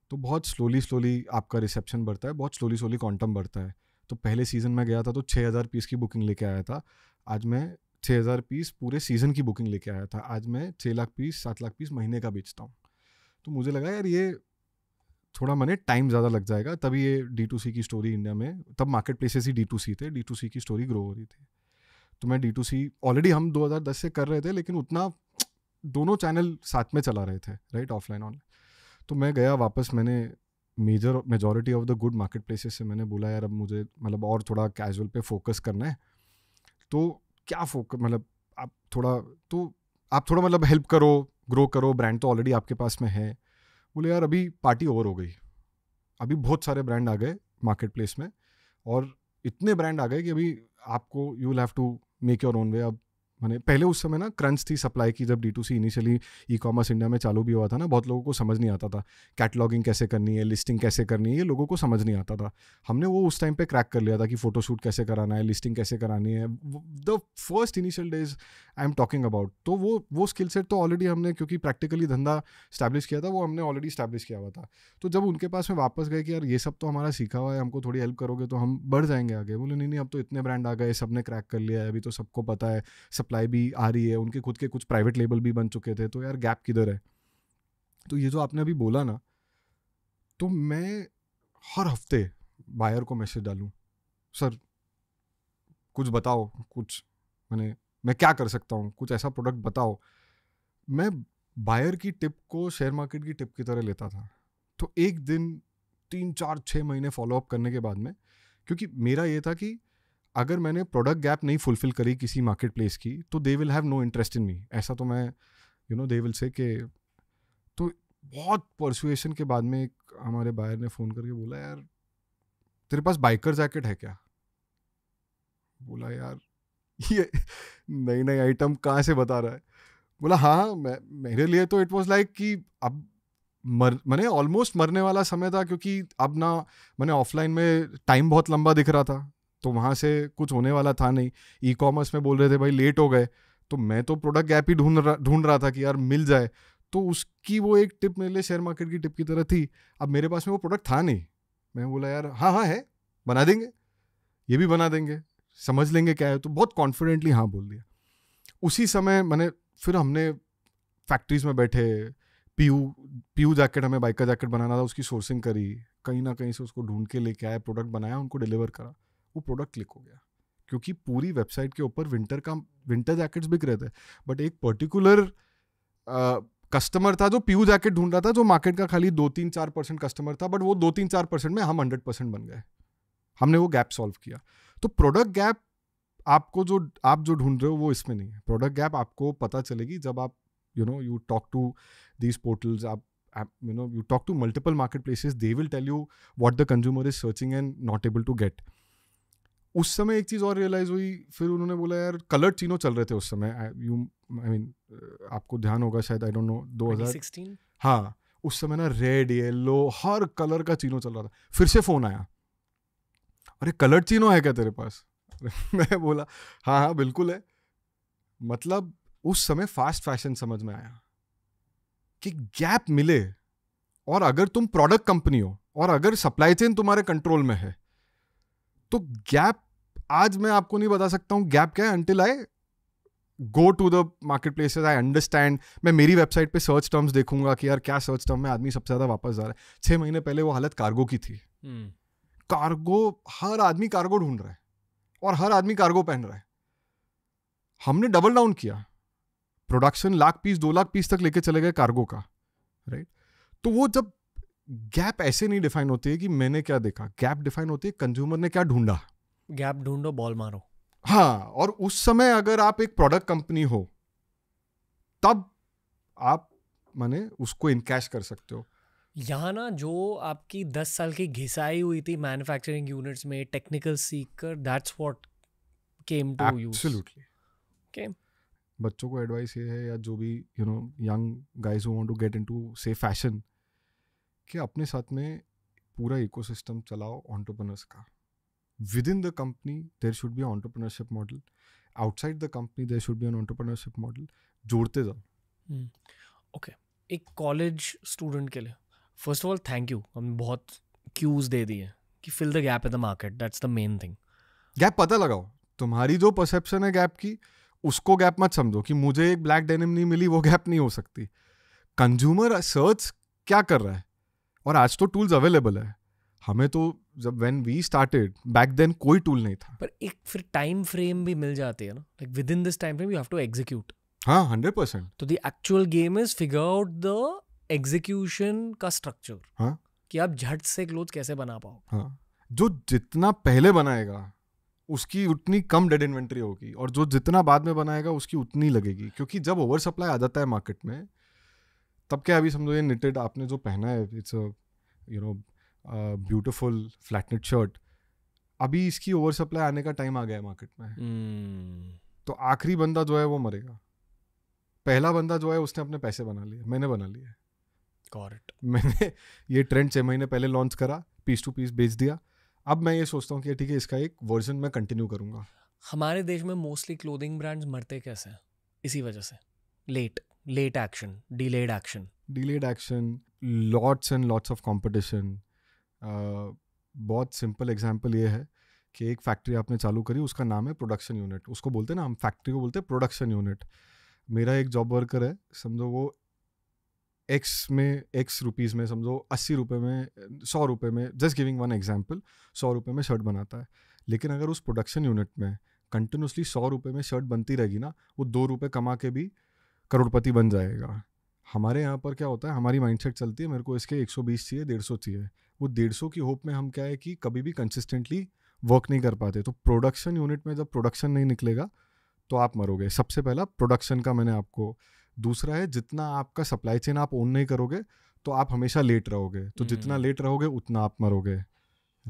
तो बहुत स्लोली स्लोली आपका रिसेप्शन बढ़ता है बहुत स्लोली स्लोली क्वांटम बढ़ता है तो पहले सीज़न में गया था तो छः हज़ार पीस की बुकिंग लेके आया था आज मैं छः हज़ार पीस पूरे सीज़न की बुकिंग लेके आया था आज मैं छः लाख पीस सात लाख पीस महीने का बेचता हूँ तो मुझे लगा यार ये थोड़ा मैंने टाइम ज़्यादा लग जाएगा तभी ये डी टू सी की स्टोरी इंडिया में तब मार्केट प्लेसेस ही डी टू सी थे डी टू सी की स्टोरी ग्रो हो रही थी तो मैं डी टू सी ऑलरेडी हम 2010 से कर रहे थे लेकिन उतना दोनों चैनल साथ में चला रहे थे राइट ऑफलाइन ऑनलाइन तो मैं गया वापस मैंने major majority of the good market places से मैंने बोला यार अब मुझे मतलब और थोड़ा कैजुअल पे फोकस करना है तो क्या फोकस मतलब आप थोड़ा तो आप थोड़ा मतलब हेल्प करो ग्रो करो ब्रांड तो ऑलरेडी आपके पास में है बोले यार अभी पार्टी ओवर हो गई अभी बहुत सारे ब्रांड आ गए मार्केट प्लेस में और इतने ब्रांड आ गए कि अभी आपको you have to make your own way अब मैंने पहले उस समय ना क्रंच थी सप्लाई की जब D to C initially e commerce India में चालू भी हुआ था ना बहुत लोगों को समझ नहीं आता था कैटलॉगिंग कैसे करनी है लिस्टिंग कैसे करनी है ये लोगों को समझ नहीं आता था हमने वो उस टाइम पे क्रैक कर लिया था कि फोटोशूट कैसे कराना है लिस्टिंग कैसे करानी है the first initial days I am talking about तो वो वो स्किल सेट तो ऑलरेडी हमने क्योंकि प्रैक्टिकली धंधा स्टैब्लिश किया था वो हमने ऑलरेडी स्टैब्लिश किया हुआ था तो जब उनके पास में वापस गए कि यार ये सब तो हमारा सीखा हुआ है हमको थोड़ी हेल्प करोगे तो हम बढ़ जाएंगे आगे बोले नहीं नहीं अब तो इतने ब्रांड आ गए सब ने क्रैक कर लिया है अभी तो सबको पता है सप्लाई सप्लाई भी आ रही है उनके खुद के कुछ प्राइवेट लेबल भी बन चुके थे तो यार गैप किधर है तो ये जो आपने अभी बोला ना तो मैं हर हफ्ते बायर को मैसेज डालूँ सर कुछ बताओ कुछ मैंने मैं क्या कर सकता हूँ कुछ ऐसा प्रोडक्ट बताओ मैं बायर की टिप को शेयर मार्केट की टिप की तरह लेता था तो एक दिन तीन चार छः महीने फॉलोअप करने के बाद में क्योंकि मेरा ये था कि अगर मैंने प्रोडक्ट गैप नहीं फुलफिल करी किसी मार्केट प्लेस की तो they will have no interest in me ऐसा तो मैं you know they will say कि तो बहुत परसुएशन के बाद में एक हमारे बायर ने फ़ोन करके बोला यार तेरे पास बाइकर जैकेट है क्या बोला यार [LAUGHS] ये नई नई आइटम कहाँ से बता रहा है बोला हाँ मैं मेरे लिए तो इट वॉज लाइक कि अब मर मैंने ऑलमोस्ट मरने वाला समय था क्योंकि अब ना मैंने ऑफलाइन में टाइम बहुत लंबा दिख रहा था तो वहाँ से कुछ होने वाला था नहीं ई कॉमर्स में बोल रहे थे भाई लेट हो गए तो मैं तो प्रोडक्ट गैप ही ढूंढ रहा ढूंढ रहा था कि यार मिल जाए तो उसकी वो एक टिप मेरे लिए शेयर मार्केट की टिप की तरह थी अब मेरे पास में वो प्रोडक्ट था नहीं मैं बोला यार हाँ हाँ है बना देंगे ये भी बना देंगे समझ लेंगे क्या है तो बहुत कॉन्फिडेंटली हाँ बोल दिया उसी समय मैंने फिर हमने फैक्ट्रीज में बैठे पीयू पीयू जैकेट हमें बाइक का जैकेट बनाना था उसकी सोर्सिंग करी कहीं ना कहीं से उसको ढूंढ के लेके आए प्रोडक्ट बनाया उनको डिलीवर करा वो प्रोडक्ट क्लिक हो गया क्योंकि पूरी वेबसाइट के ऊपर विंटर का विंटर जैकेट्स बिक रहे थे बट एक पर्टिकुलर कस्टमर था जो प्यू जैकेट ढूंढ रहा था जो मार्केट का खाली दो तीन चार परसेंट कस्टमर था बट वो दो तीन चार परसेंट में हम हंड्रेड परसेंट बन गए हमने वो गैप सॉल्व किया तो प्रोडक्ट गैप आपको जो आप जो ढूंढ रहे हो वो इसमें नहीं है प्रोडक्ट गैप आपको पता चलेगी जब आप you know you talk to these portals आप know you talk to multiple market marketplaces they will tell you what the consumer is searching and not able to get उस समय एक चीज़ और रियलाइज़ हुई फिर उन्होंने बोला यार कलर्ड तीनों चल रहे थे उस समय यू आई मीन आपको ध्यान होगा शायद आई डोंट नो दो हज़ार हाँ उस समय ना रेड येलो हर कलर का चीनो चल रहा था फिर से फ़ोन आया अरे कलर्ड चीनो है क्या तेरे पास [LAUGHS] मैं बोला हाँ हाँ बिल्कुल है मतलब उस समय फास्ट फैशन समझ में आया कि गैप मिले और अगर तुम प्रोडक्ट कंपनी हो और अगर सप्लाई चेन तुम्हारे कंट्रोल में है तो गैप आज मैं आपको नहीं बता सकता हूँ गैप क्या है until I go to the market places I understand मैं मेरी वेबसाइट पे सर्च टर्म्स देखूंगा कि यार क्या सर्च टर्म में आदमी सबसे ज़्यादा वापस जा रहा है छह महीने पहले वो हालत कार्गो की थी कार्गो हम्म। हर आदमी कार्गो ढूंढ रहा है और हर आदमी कार्गो पहन रहा है हमने डबल डाउन किया प्रोडक्शन लाख पीस दो लाख पीस तक लेके चले गए कार्गो का राइट तो वो जब गैप ऐसे नहीं डिफाइन होती है कि मैंने क्या देखा गैप डिफाइन होती है कंज्यूमर ने क्या ढूंढा गैप ढूंढो बॉल मारो हाँ और उस समय अगर आप एक प्रोडक्ट कंपनी हो तब आप माने उसको इनकैश कर सकते हो यहाँ ना जो आपकी दस साल की घिसाई हुई थी मैन्युफैक्चरिंग यूनिट्स में technical seeker that's what came to you okay बच्चों को एडवाइस ये है या जो भी you know young guys want to get into से फैशन कि अपने साथ में पूरा इकोसिस्टम चलाओ ऑन्टरप्रनर्स का within the company there should be an entrepreneurship model outside the company there should be an entrepreneurship model जोड़ते जाओ ओके hmm. एक कॉलेज स्टूडेंट के लिए first of all thank you हमने बहुत क्यूज दे दिए कि fill the gap in the market that's the main thing gap पता लगाओ तुम्हारी जो परसेप्शन है गैप की उसको गैप मत समझो कि मुझे एक ब्लैक डेनिम नहीं मिली वो गैप नहीं हो सकती कंज्यूमर सर्च क्या कर रहा है और आज तो टूल्स अवेलेबल है हमें तो जब when we started back then कोई टूल नहीं था पर एक फिर टाइम फ्रेम भी मिल जाती है ना like within this time frame you have to execute हाँ हंड्रेड परसेंट तो the actual game is figure out the execution का स्ट्रक्चर हाँ कि आप झट से क्लोथ कैसे बना पाओ हाँ जो जितना पहले बनाएगा उसकी उतनी कम डेड इन्वेंट्री होगी और जो जितना बाद में बनाएगा उसकी उतनी लगेगी क्योंकि जब ओवर सप्लाई आ जाता है मार्केट में तब क्या अभी समझो ये निटेड आपने जो पहना है it's you know beautiful flat knit shirt अभी इसकी ओवर सप्लाई आने का टाइम आ गया है मार्केट में हम्म। तो आखिरी बंदा जो है वो मरेगा पहला बंदा जो है उसने अपने पैसे बना लिए मैंने बना लिए कॉरेक्ट मैंने ये ट्रेंड छः महीने पहले लॉन्च करा पीस टू पीस बेच दिया अब मैं ये सोचता हूँ कि ठीक है इसका एक वर्जन मैं कंटिन्यू करूँगा हमारे देश में मोस्टली क्लोथिंग ब्रांड्स मरते कैसे हैं इसी वजह से late late action delayed action delayed action lots and lots of competition बहुत सिंपल एग्जाम्पल ये है कि एक फैक्ट्री आपने चालू करी उसका नाम है प्रोडक्शन यूनिट उसको बोलते हैं ना हम फैक्ट्री को बोलते हैं प्रोडक्शन यूनिट मेरा एक जॉब वर्कर है समझो वो एक्स में एक्स रुपीज़ में समझो अस्सी रुपये में सौ रुपये में जस्ट गिविंग वन एग्जाम्पल सौ रुपये में शर्ट बनाता है लेकिन अगर उस प्रोडक्शन यूनिट में कंटिन्यूसली सौ रुपये में शर्ट बनती रहेगी ना वो दो रुपये कमा के भी करोड़पति बन जाएगा हमारे यहाँ पर क्या होता है हमारी माइंडसेट चलती है मेरे को इसके 120 चाहिए 150 चाहिए वो 150 की होप में हम क्या है कि कभी भी कंसिस्टेंटली वर्क नहीं कर पाते तो प्रोडक्शन यूनिट में जब प्रोडक्शन नहीं निकलेगा तो आप मरोगे सबसे पहला प्रोडक्शन का मैंने आपको दूसरा है जितना आपका सप्लाई चेन आप ओन नहीं करोगे तो आप हमेशा लेट रहोगे तो जितना लेट हम्म। रहोगे उतना आप मरोगे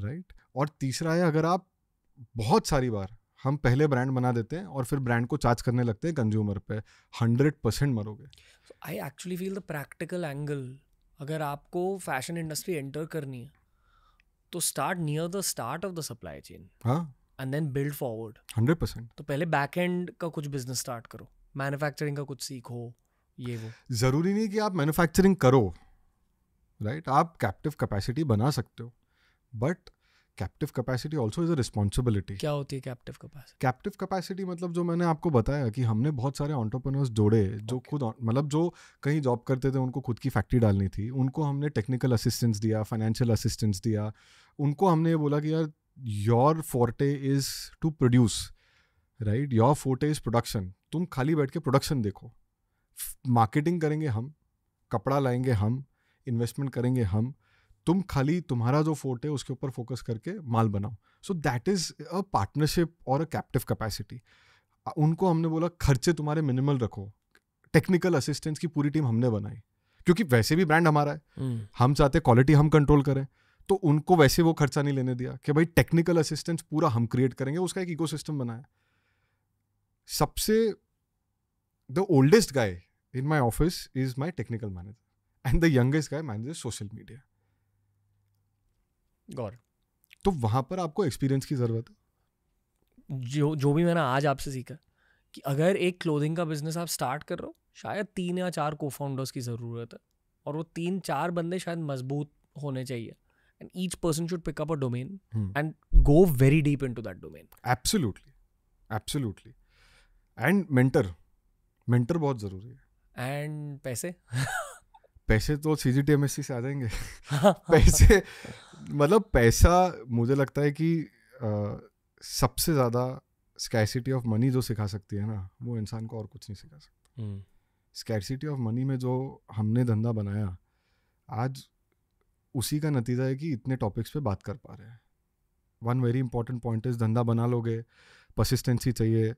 राइट और तीसरा है अगर आप बहुत सारी बार हम पहले ब्रांड बना देते हैं और फिर ब्रांड को चार्ज करने लगते हैं कंज्यूमर पे हंड्रेड परसेंट मरोगे I actually feel the practical angle अगर आपको फैशन इंडस्ट्री एंटर करनी है तो start near the start of the supply chain and then build forward hundred percent तो पहले बैक एंड का कुछ बिजनेस स्टार्ट करो मैन्युफैक्चरिंग का कुछ सीखो ये वो ज़रूरी नहीं कि आप मैन्युफैक्चरिंग करो राइट right? आप कैप्टिव कैपेसिटी बना सकते हो but captive capacity also is a responsibility क्या होती है कैप्टिव कैपेसिटी कैप्टिव कैपेसिटी मतलब जो मैंने आपको बताया कि हमने बहुत सारे ऑन्टरप्रनर्स जोड़े जो okay. खुद मतलब जो कहीं जॉब करते थे उनको खुद की फैक्ट्री डालनी थी उनको हमने टेक्निकल असिस्टेंस दिया फाइनेंशियल असिस्टेंस दिया उनको हमने ये बोला कि यार your forte is to produce right your forte is production तुम खाली बैठ के प्रोडक्शन देखो मार्केटिंग करेंगे हम कपड़ा लाएंगे हम इन्वेस्टमेंट करेंगे हम तुम खाली तुम्हारा जो फोर्ट है उसके ऊपर फोकस करके माल बनाओ so that is a partnership और अ कैप्टिव कैपेसिटी उनको हमने बोला खर्चे तुम्हारे मिनिमल रखो टेक्निकल असिस्टेंस की पूरी टीम हमने बनाई क्योंकि वैसे भी ब्रांड हमारा है हम्म। हम चाहते क्वालिटी हम कंट्रोल करें तो उनको वैसे वो खर्चा नहीं लेने दिया कि भाई टेक्निकल असिस्टेंस पूरा हम क्रिएट करेंगे उसका एक इकोसिस्टम बनाया सबसे the oldest guy in my office is my technical manager and the youngest guy manager social media गौर तो वहाँ पर आपको एक्सपीरियंस की ज़रूरत है जो जो भी मैंने आज आपसे सीखा कि अगर एक क्लोथिंग का बिजनेस आप स्टार्ट कर रहे हो शायद तीन या चार को फाउंडर्स की ज़रूरत है और वो तीन चार बंदे शायद मजबूत होने चाहिए and each person should pick up a domain and go very deep in to that domain absolutely absolutely and mentor mentor बहुत ज़रूरी है एंड पैसे पैसे तो C G T M S C से आ जाएंगे [LAUGHS] पैसे मतलब पैसा मुझे लगता है कि आ, सबसे ज़्यादा स्कैसिटी ऑफ मनी जो सिखा सकती है ना वो इंसान को और कुछ नहीं सिखा सकता स्कैसिटी ऑफ मनी में जो हमने धंधा बनाया आज उसी का नतीजा है कि इतने टॉपिक्स पे बात कर पा रहे हैं one very important point is धंधा बना लोगे परसिस्टेंसी चाहिए आ,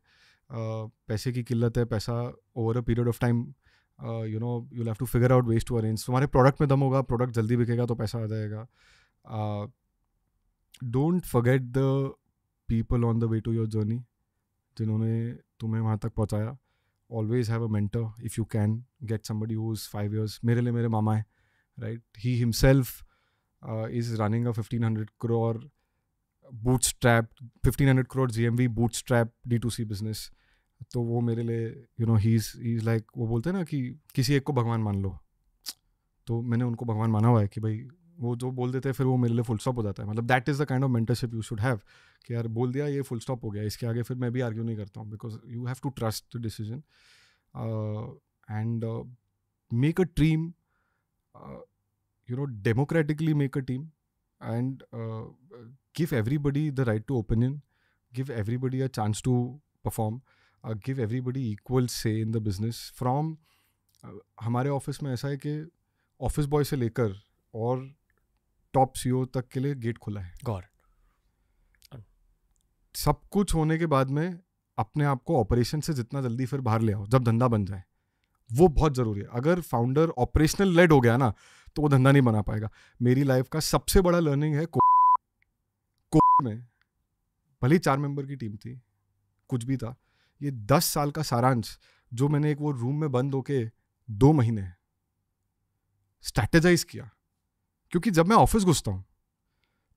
पैसे की किल्लत है पैसा over a period of time you know you have to figure out ways to arrange तुम्हारे प्रोडक्ट में दम होगा प्रोडक्ट जल्दी बिकेगा तो पैसा आ जाएगा don't forget the people on the way to your journey जिन्होंने तुम्हें वहाँ तक पहुँचाया always have a mentor if you can get somebody who is five years मेरे लिए मेरे मामा है right he himself is running a fifteen hundred crore bootstrap fifteen hundred crore G M V bootstrap D to C business तो वो मेरे लिए you know he is like वो बोलते हैं ना कि किसी एक को भगवान मान लो तो मैंने उनको भगवान माना हुआ है कि भाई वो जो बोल देते हैं फिर वो मेरे लिए फुल स्टॉप हो जाता है मतलब that is the kind of mentorship you should have कि यार बोल दिया ये फुल स्टॉप हो गया इसके आगे फिर मैं भी आर्ग्यू नहीं करता हूँ because you have to trust the decision and make a team you know democratically make a team and give everybody the right to opinion give everybody a chance to perform give everybody equal say in the business from हमारे ऑफिस में ऐसा है कि ऑफिस बॉय से लेकर और टॉप सीईओ e तक के लिए गेट खुला है गौर सब कुछ होने के बाद में अपने आप को ऑपरेशन से जितना जल्दी फिर बाहर ले आओ जब धंधा बन जाए वो बहुत ज़रूरी है अगर फाउंडर ऑपरेशनल लेड हो गया ना तो वो धंधा नहीं बना पाएगा मेरी लाइफ का सबसे बड़ा लर्निंग है कोविड में भले चार मेंबर की टीम थी कुछ भी था ये दस साल का सारांश जो मैंने एक वो रूम में बंद होके दो महीने स्ट्रेटेजाइज किया क्योंकि जब मैं ऑफिस घुसता हूँ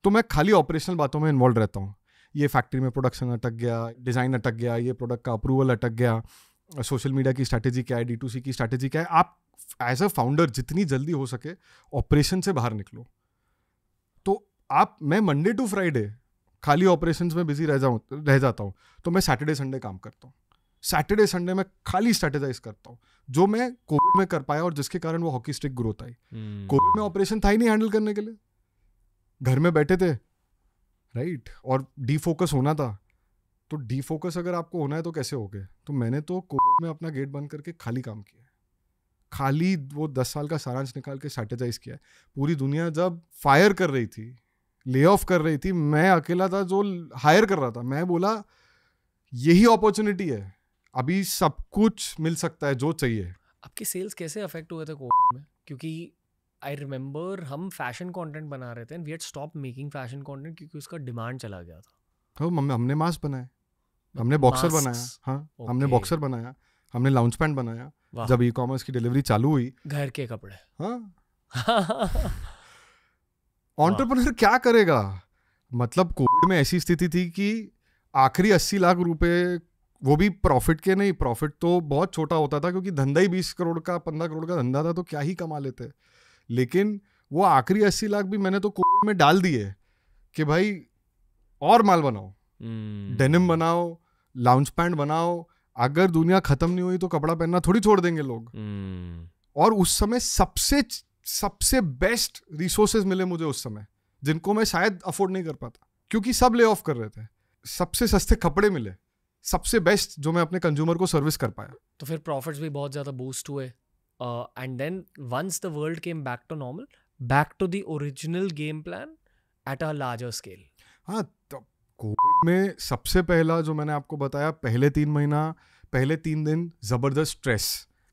तो मैं खाली ऑपरेशनल बातों में इन्वॉल्व रहता हूँ ये फैक्ट्री में प्रोडक्शन अटक गया डिज़ाइन अटक गया ये प्रोडक्ट का अप्रूवल अटक गया सोशल मीडिया की स्ट्रैटेजी क्या है डी टू सी की स्ट्रैटेजी क्या है आप एज अ फाउंडर जितनी जल्दी हो सके ऑपरेशन से बाहर निकलो तो आप मैं मंडे टू फ्राइडे खाली ऑपरेशंस में बिजी रह जाऊँ रह जाता हूँ तो मैं सैटरडे संडे काम करता हूँ सैटरडे संडे में खाली स्ट्रेटेजाइज करता हूँ जो मैं कोविड में कर पाया और जिसके कारण वो हॉकी स्टिक ग्रोथ आई कोविड hmm. में ऑपरेशन था ही नहीं हैंडल करने के लिए घर में बैठे थे राइट और डी फोकस होना था तो डी फोकस अगर आपको होना है तो कैसे हो गए तो मैंने तो कोविड में अपना गेट बंद करके खाली काम किया खाली वो दस साल का सारांश निकाल के सैटेजाइज किया पूरी दुनिया जब फायर कर रही थी ले ऑफ कर रही थी मैं अकेला था जो हायर कर रहा था मैं बोला यही अपॉर्चुनिटी है अभी सब कुछ मिल सकता है जो चाहिए आपके सेल्स कैसे अफेक्ट हुए थे कोविड में क्योंकि आई रिमेम्बर हम फैशन कॉन्टेंट बना रहे थे we had stop making fashion content क्योंकि उसका डिमांड चला गया था तो मम्मी हमने मास्क बनाए मतलब हमने बॉक्सर बनाया हाँ okay. हमने बॉक्सर बनाया हमने लाउंज पैंट बनाया जब ई कॉमर्स की डिलीवरी चालू हुई घर के कपड़े ऑन्टरप्रनर हाँ [LAUGHS] क्या करेगा मतलब कोविड में ऐसी स्थिति थी कि आखिरी अस्सी लाख रुपए वो भी प्रॉफिट के नहीं प्रॉफिट तो बहुत छोटा होता था क्योंकि धंधा ही बीस करोड़ का पंद्रह करोड़ का धंधा था तो क्या ही कमा लेते लेकिन वो आखिरी अस्सी लाख भी मैंने तो कोविड में डाल दिए कि भाई और माल बनाओ हम्म। Denim hmm. बनाओ लाउंज पैंट बनाओ अगर दुनिया खत्म नहीं हुई तो कपड़ा पहनना थोड़ी छोड़ देंगे लोग hmm. और उस समय सबसे सबसे बेस्ट रिसोर्सेज मिले मुझे उस समय जिनको मैं शायद अफोर्ड नहीं कर पाता क्योंकि सब ले ऑफ कर रहे थे सबसे सस्ते कपड़े मिले सबसे बेस्ट जो मैं अपने कंज्यूमर को सर्विस कर पाया तो फिर प्रॉफिट्स भी बहुत ज़्यादा बूस्ट हुए and then once the world came back to normal back to the original game plan at a larger scale हाँ तो कोविड में सबसे पहला जो मैंने आपको बताया पहले तीन महीना पहले तीन दिन ज़बरदस्त स्ट्रेस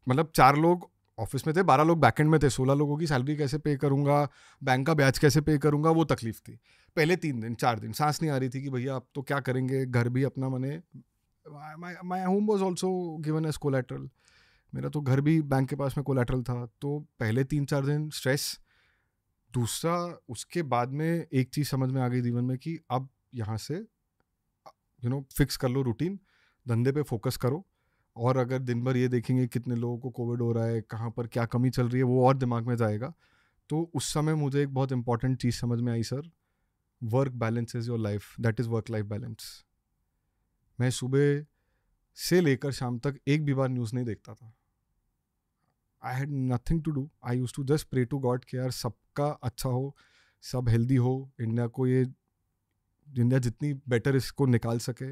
मतलब चार लोग ऑफिस में थे बारह लोग बैकेंड में थे सोलह लोगों की सैलरी कैसे पे करूंगा बैंक का ब्याज कैसे पे करूंगा वो तकलीफ थी पहले तीन दिन चार दिन सांस नहीं आ रही थी कि भैया आप तो क्या करेंगे घर भी अपना मैंने my home was also given as collateral मेरा तो घर भी बैंक के पास में कोलेट्रल था तो पहले तीन चार दिन स्ट्रेस दूसरा उसके बाद में एक चीज़ समझ में आ गई जीवन में कि अब यहाँ से यू नो फिक्स कर लो रूटीन धंधे पे फोकस करो और अगर दिन भर ये देखेंगे कितने लोगों को कोविड हो रहा है कहाँ पर क्या कमी चल रही है वो और दिमाग में जाएगा तो उस समय मुझे एक बहुत इंपॉर्टेंट चीज़ समझ में आई sir work balance is your life that is work life balance मैं सुबह से लेकर शाम तक एक भी बार न्यूज़ नहीं देखता था I had nothing to do I use to just pray to God के यार सबका अच्छा हो सब हेल्दी हो इंडिया को ये इंडिया जितनी बेटर इसको निकाल सके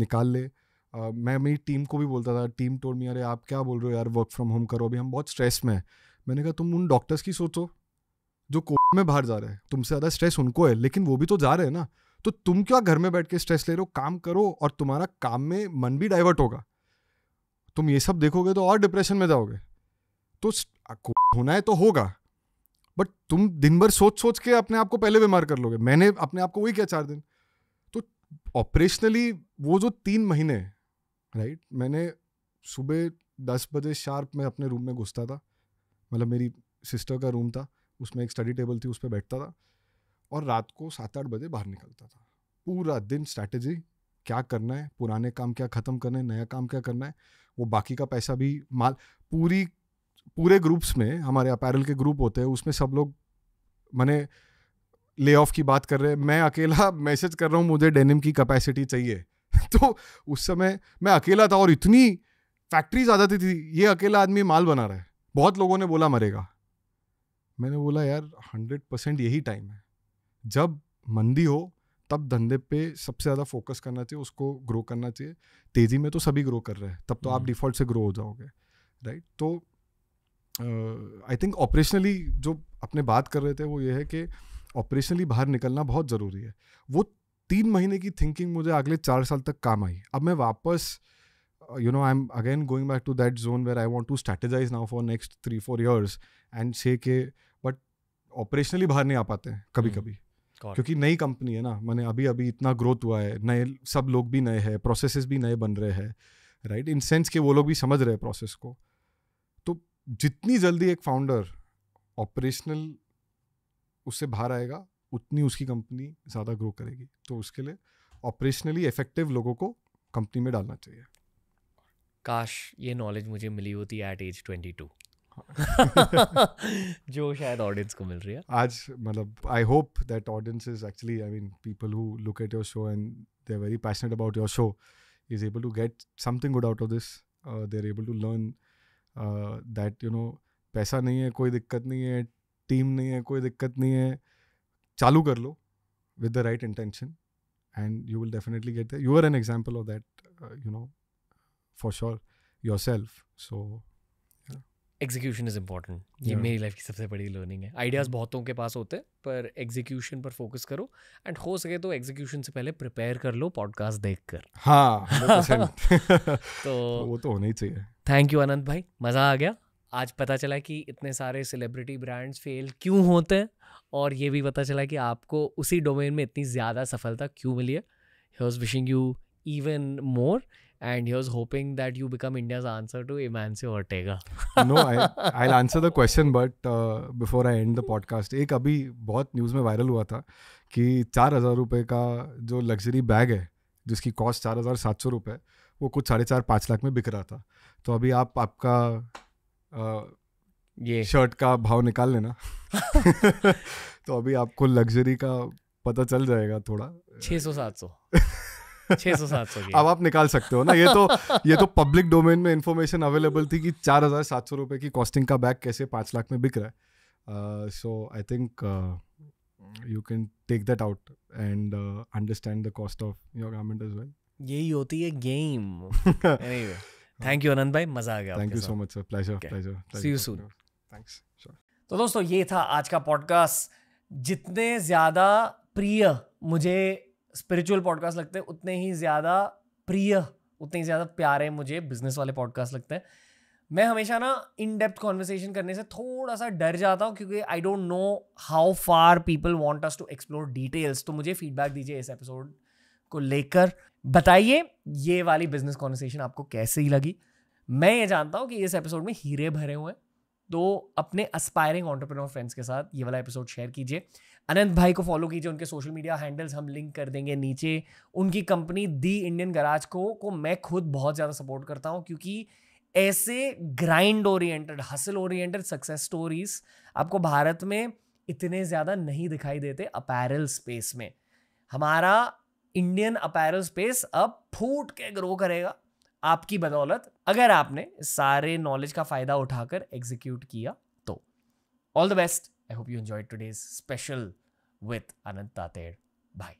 निकाल ले uh, मैं मेरी टीम को भी बोलता था टीम टोल मी अरे आप क्या बोल रहे हो यार वर्क फ्रॉम होम करो अभी हम बहुत स्ट्रेस में हैं मैंने कहा तुम उन डॉक्टर्स की सोचो जो कोविड में बाहर जा रहे हैं तुमसे ज़्यादा स्ट्रेस उनको है लेकिन वो भी तो जा रहे हैं ना तो तुम क्या घर में बैठ के स्ट्रेस ले रहे हो काम करो और तुम्हारा काम में मन भी डाइवर्ट होगा तुम ये सब देखोगे तो और डिप्रेशन में जाओगे तो होना है तो होगा बट तुम दिन भर सोच सोच के अपने आप को पहले बीमार कर लोगे मैंने अपने आप को वही किया चार दिन तो ऑपरेशनली वो जो तीन महीने राइट मैंने सुबह दस बजे शार्प में अपने रूम में घुसता था मतलब मेरी सिस्टर का रूम था उसमें एक स्टडी टेबल थी उस पर बैठता था और रात को सात आठ बजे बाहर निकलता था पूरा दिन स्ट्रैटेजी क्या करना है पुराने काम क्या ख़त्म करना है नया काम क्या करना है वो बाकी का पैसा भी माल पूरी पूरे ग्रुप्स में हमारे अपैरल के ग्रुप होते हैं उसमें सब लोग मैंने ले ऑफ की बात कर रहे हैं मैं अकेला मैसेज [LAUGHS] कर रहा हूँ मुझे डेनिम की कैपेसिटी चाहिए [LAUGHS] तो उस समय मैं अकेला था और इतनी फैक्ट्रीज आ जाती थी ये अकेला आदमी माल बना रहा है बहुत लोगों ने बोला मरेगा मैंने बोला यार हंड्रेड परसेंट यही टाइम है जब मंदी हो तब धंधे पे सबसे ज़्यादा फोकस करना चाहिए उसको ग्रो करना चाहिए तेज़ी में तो सभी ग्रो कर रहे हैं तब तो आप डिफ़ॉल्ट हम्म। से ग्रो हो जाओगे राइट तो आई थिंक ऑपरेशनली जो अपने बात कर रहे थे वो ये है कि ऑपरेशनली बाहर निकलना बहुत ज़रूरी है वो तीन महीने की थिंकिंग मुझे अगले चार साल तक काम आई अब मैं वापस you know I am again going back to that zone where I want to strategize now for next three four years and से के बट ऑपरेशनली बाहर नहीं आ पाते हैं कभी कभी हम्म। क्योंकि नई कंपनी है ना मैंने अभी अभी इतना ग्रोथ हुआ है नए सब लोग भी नए हैं प्रोसेसेस भी नए बन रहे हैं राइट इन सेंस के वो लोग भी समझ रहे हैं प्रोसेस को तो जितनी जल्दी एक फाउंडर ऑपरेशनल उससे बाहर आएगा उतनी उसकी कंपनी ज़्यादा ग्रो करेगी तो उसके लिए ऑपरेशनली इफेक्टिव लोगों को कंपनी में डालना चाहिए काश ये नॉलेज मुझे मिली होती एट एज ट्वेंटी टू [LAUGHS] जो शायद ऑडियंस को मिल रही है आज मतलब I hope that audience is actually I mean people who look at your show and they are very passionate about your show is able to get something good out of this they are able to learn that you know पैसा नहीं है कोई दिक्कत नहीं है टीम नहीं है कोई दिक्कत नहीं है चालू कर लो with the right intention and you will definitely get you are an example of that you know for sure yourself so execution is important ये मेरी लाइफ की सबसे बड़ी लर्निंग है आइडियाज़ बहुतों के पास होते हैं पर एग्जीक्यूशन पर फोकस करो एंड हो सके तो एग्जीक्यूशन से पहले प्रिपेयर कर लो पॉडकास्ट देख कर हाँ [LAUGHS] तो वो तो होना ही चाहिए थैंक यू अनंत भाई मज़ा आ गया आज पता चला कि इतने सारे सेलिब्रिटी ब्रांड्स फेल क्यों होते हैं और ये भी पता चला कि आपको उसी डोमेन में इतनी ज़्यादा सफलता क्यों मिली है wishing you even more and was hoping that you become India's answer to Emancio Ortega. no, I, I'll answer the question, but uh, before I end the podcast, एक अभी बहुत न्यूज़ में वायरल हुआ था कि चार हज़ार रुपये का जो लग्जरी बैग है जिसकी कॉस्ट चार हज़ार सात सौ रुपये वो कुछ साढ़े चार पाँच लाख में बिक रहा था तो अभी आप आपका आ, ये शर्ट का भाव निकाल लेना [LAUGHS] तो अभी आपको लग्जरी का पता चल जाएगा थोड़ा छः सौ सात सौ [LAUGHS] अब आप निकाल सकते हो ना ये तो ये तो पब्लिक डोमेन में इन्फॉर्मेशन अवेलेबल थी कि चार हजार सात सौ रुपए की कॉस्टिंग का बैग कैसे पांच लाख में बिक रहा है so I think you can take that out and understand the cost of your garment as well यही होती है गेम थैंक यू आनंद भाई मजा आ गया thank you so much sir pleasure pleasure see you soon thanks तो दोस्तों ये था आज का पॉडकास्ट जितने ज़्यादा प्रिय मुझे स्पिरिचुअल पॉडकास्ट लगते हैं उतने ही ज़्यादा प्रिय उतने ही ज़्यादा प्यारे मुझे बिजनेस वाले पॉडकास्ट लगते हैं मैं हमेशा ना इन डेप्थ कॉन्वर्सेशन करने से थोड़ा सा डर जाता हूँ क्योंकि I don't know how far people want us to explore details तो मुझे फीडबैक दीजिए इस एपिसोड को लेकर बताइए ये वाली बिजनेस कॉन्वर्सेशन आपको कैसे ही लगी मैं ये जानता हूँ कि इस एपिसोड में हीरे भरे हुए हैं तो अपने अस्पायरिंग ऑन्टरप्रेनोर फ्रेंड्स के साथ ये वाला एपिसोड शेयर कीजिए अनंत भाई को फॉलो कीजिए उनके सोशल मीडिया हैंडल्स हम लिंक कर देंगे नीचे उनकी कंपनी दी इंडियन गराज को को मैं खुद बहुत ज़्यादा सपोर्ट करता हूँ क्योंकि ऐसे grind oriented hustle oriented success stories आपको भारत में इतने ज़्यादा नहीं दिखाई देते अपैरल स्पेस में हमारा इंडियन अपैरल स्पेस अब फूट के ग्रो करेगा आपकी बदौलत अगर आपने सारे नॉलेज का फ़ायदा उठाकर एग्जीक्यूट किया तो all the best I hope you enjoy today's special with Anant Tater. Bye.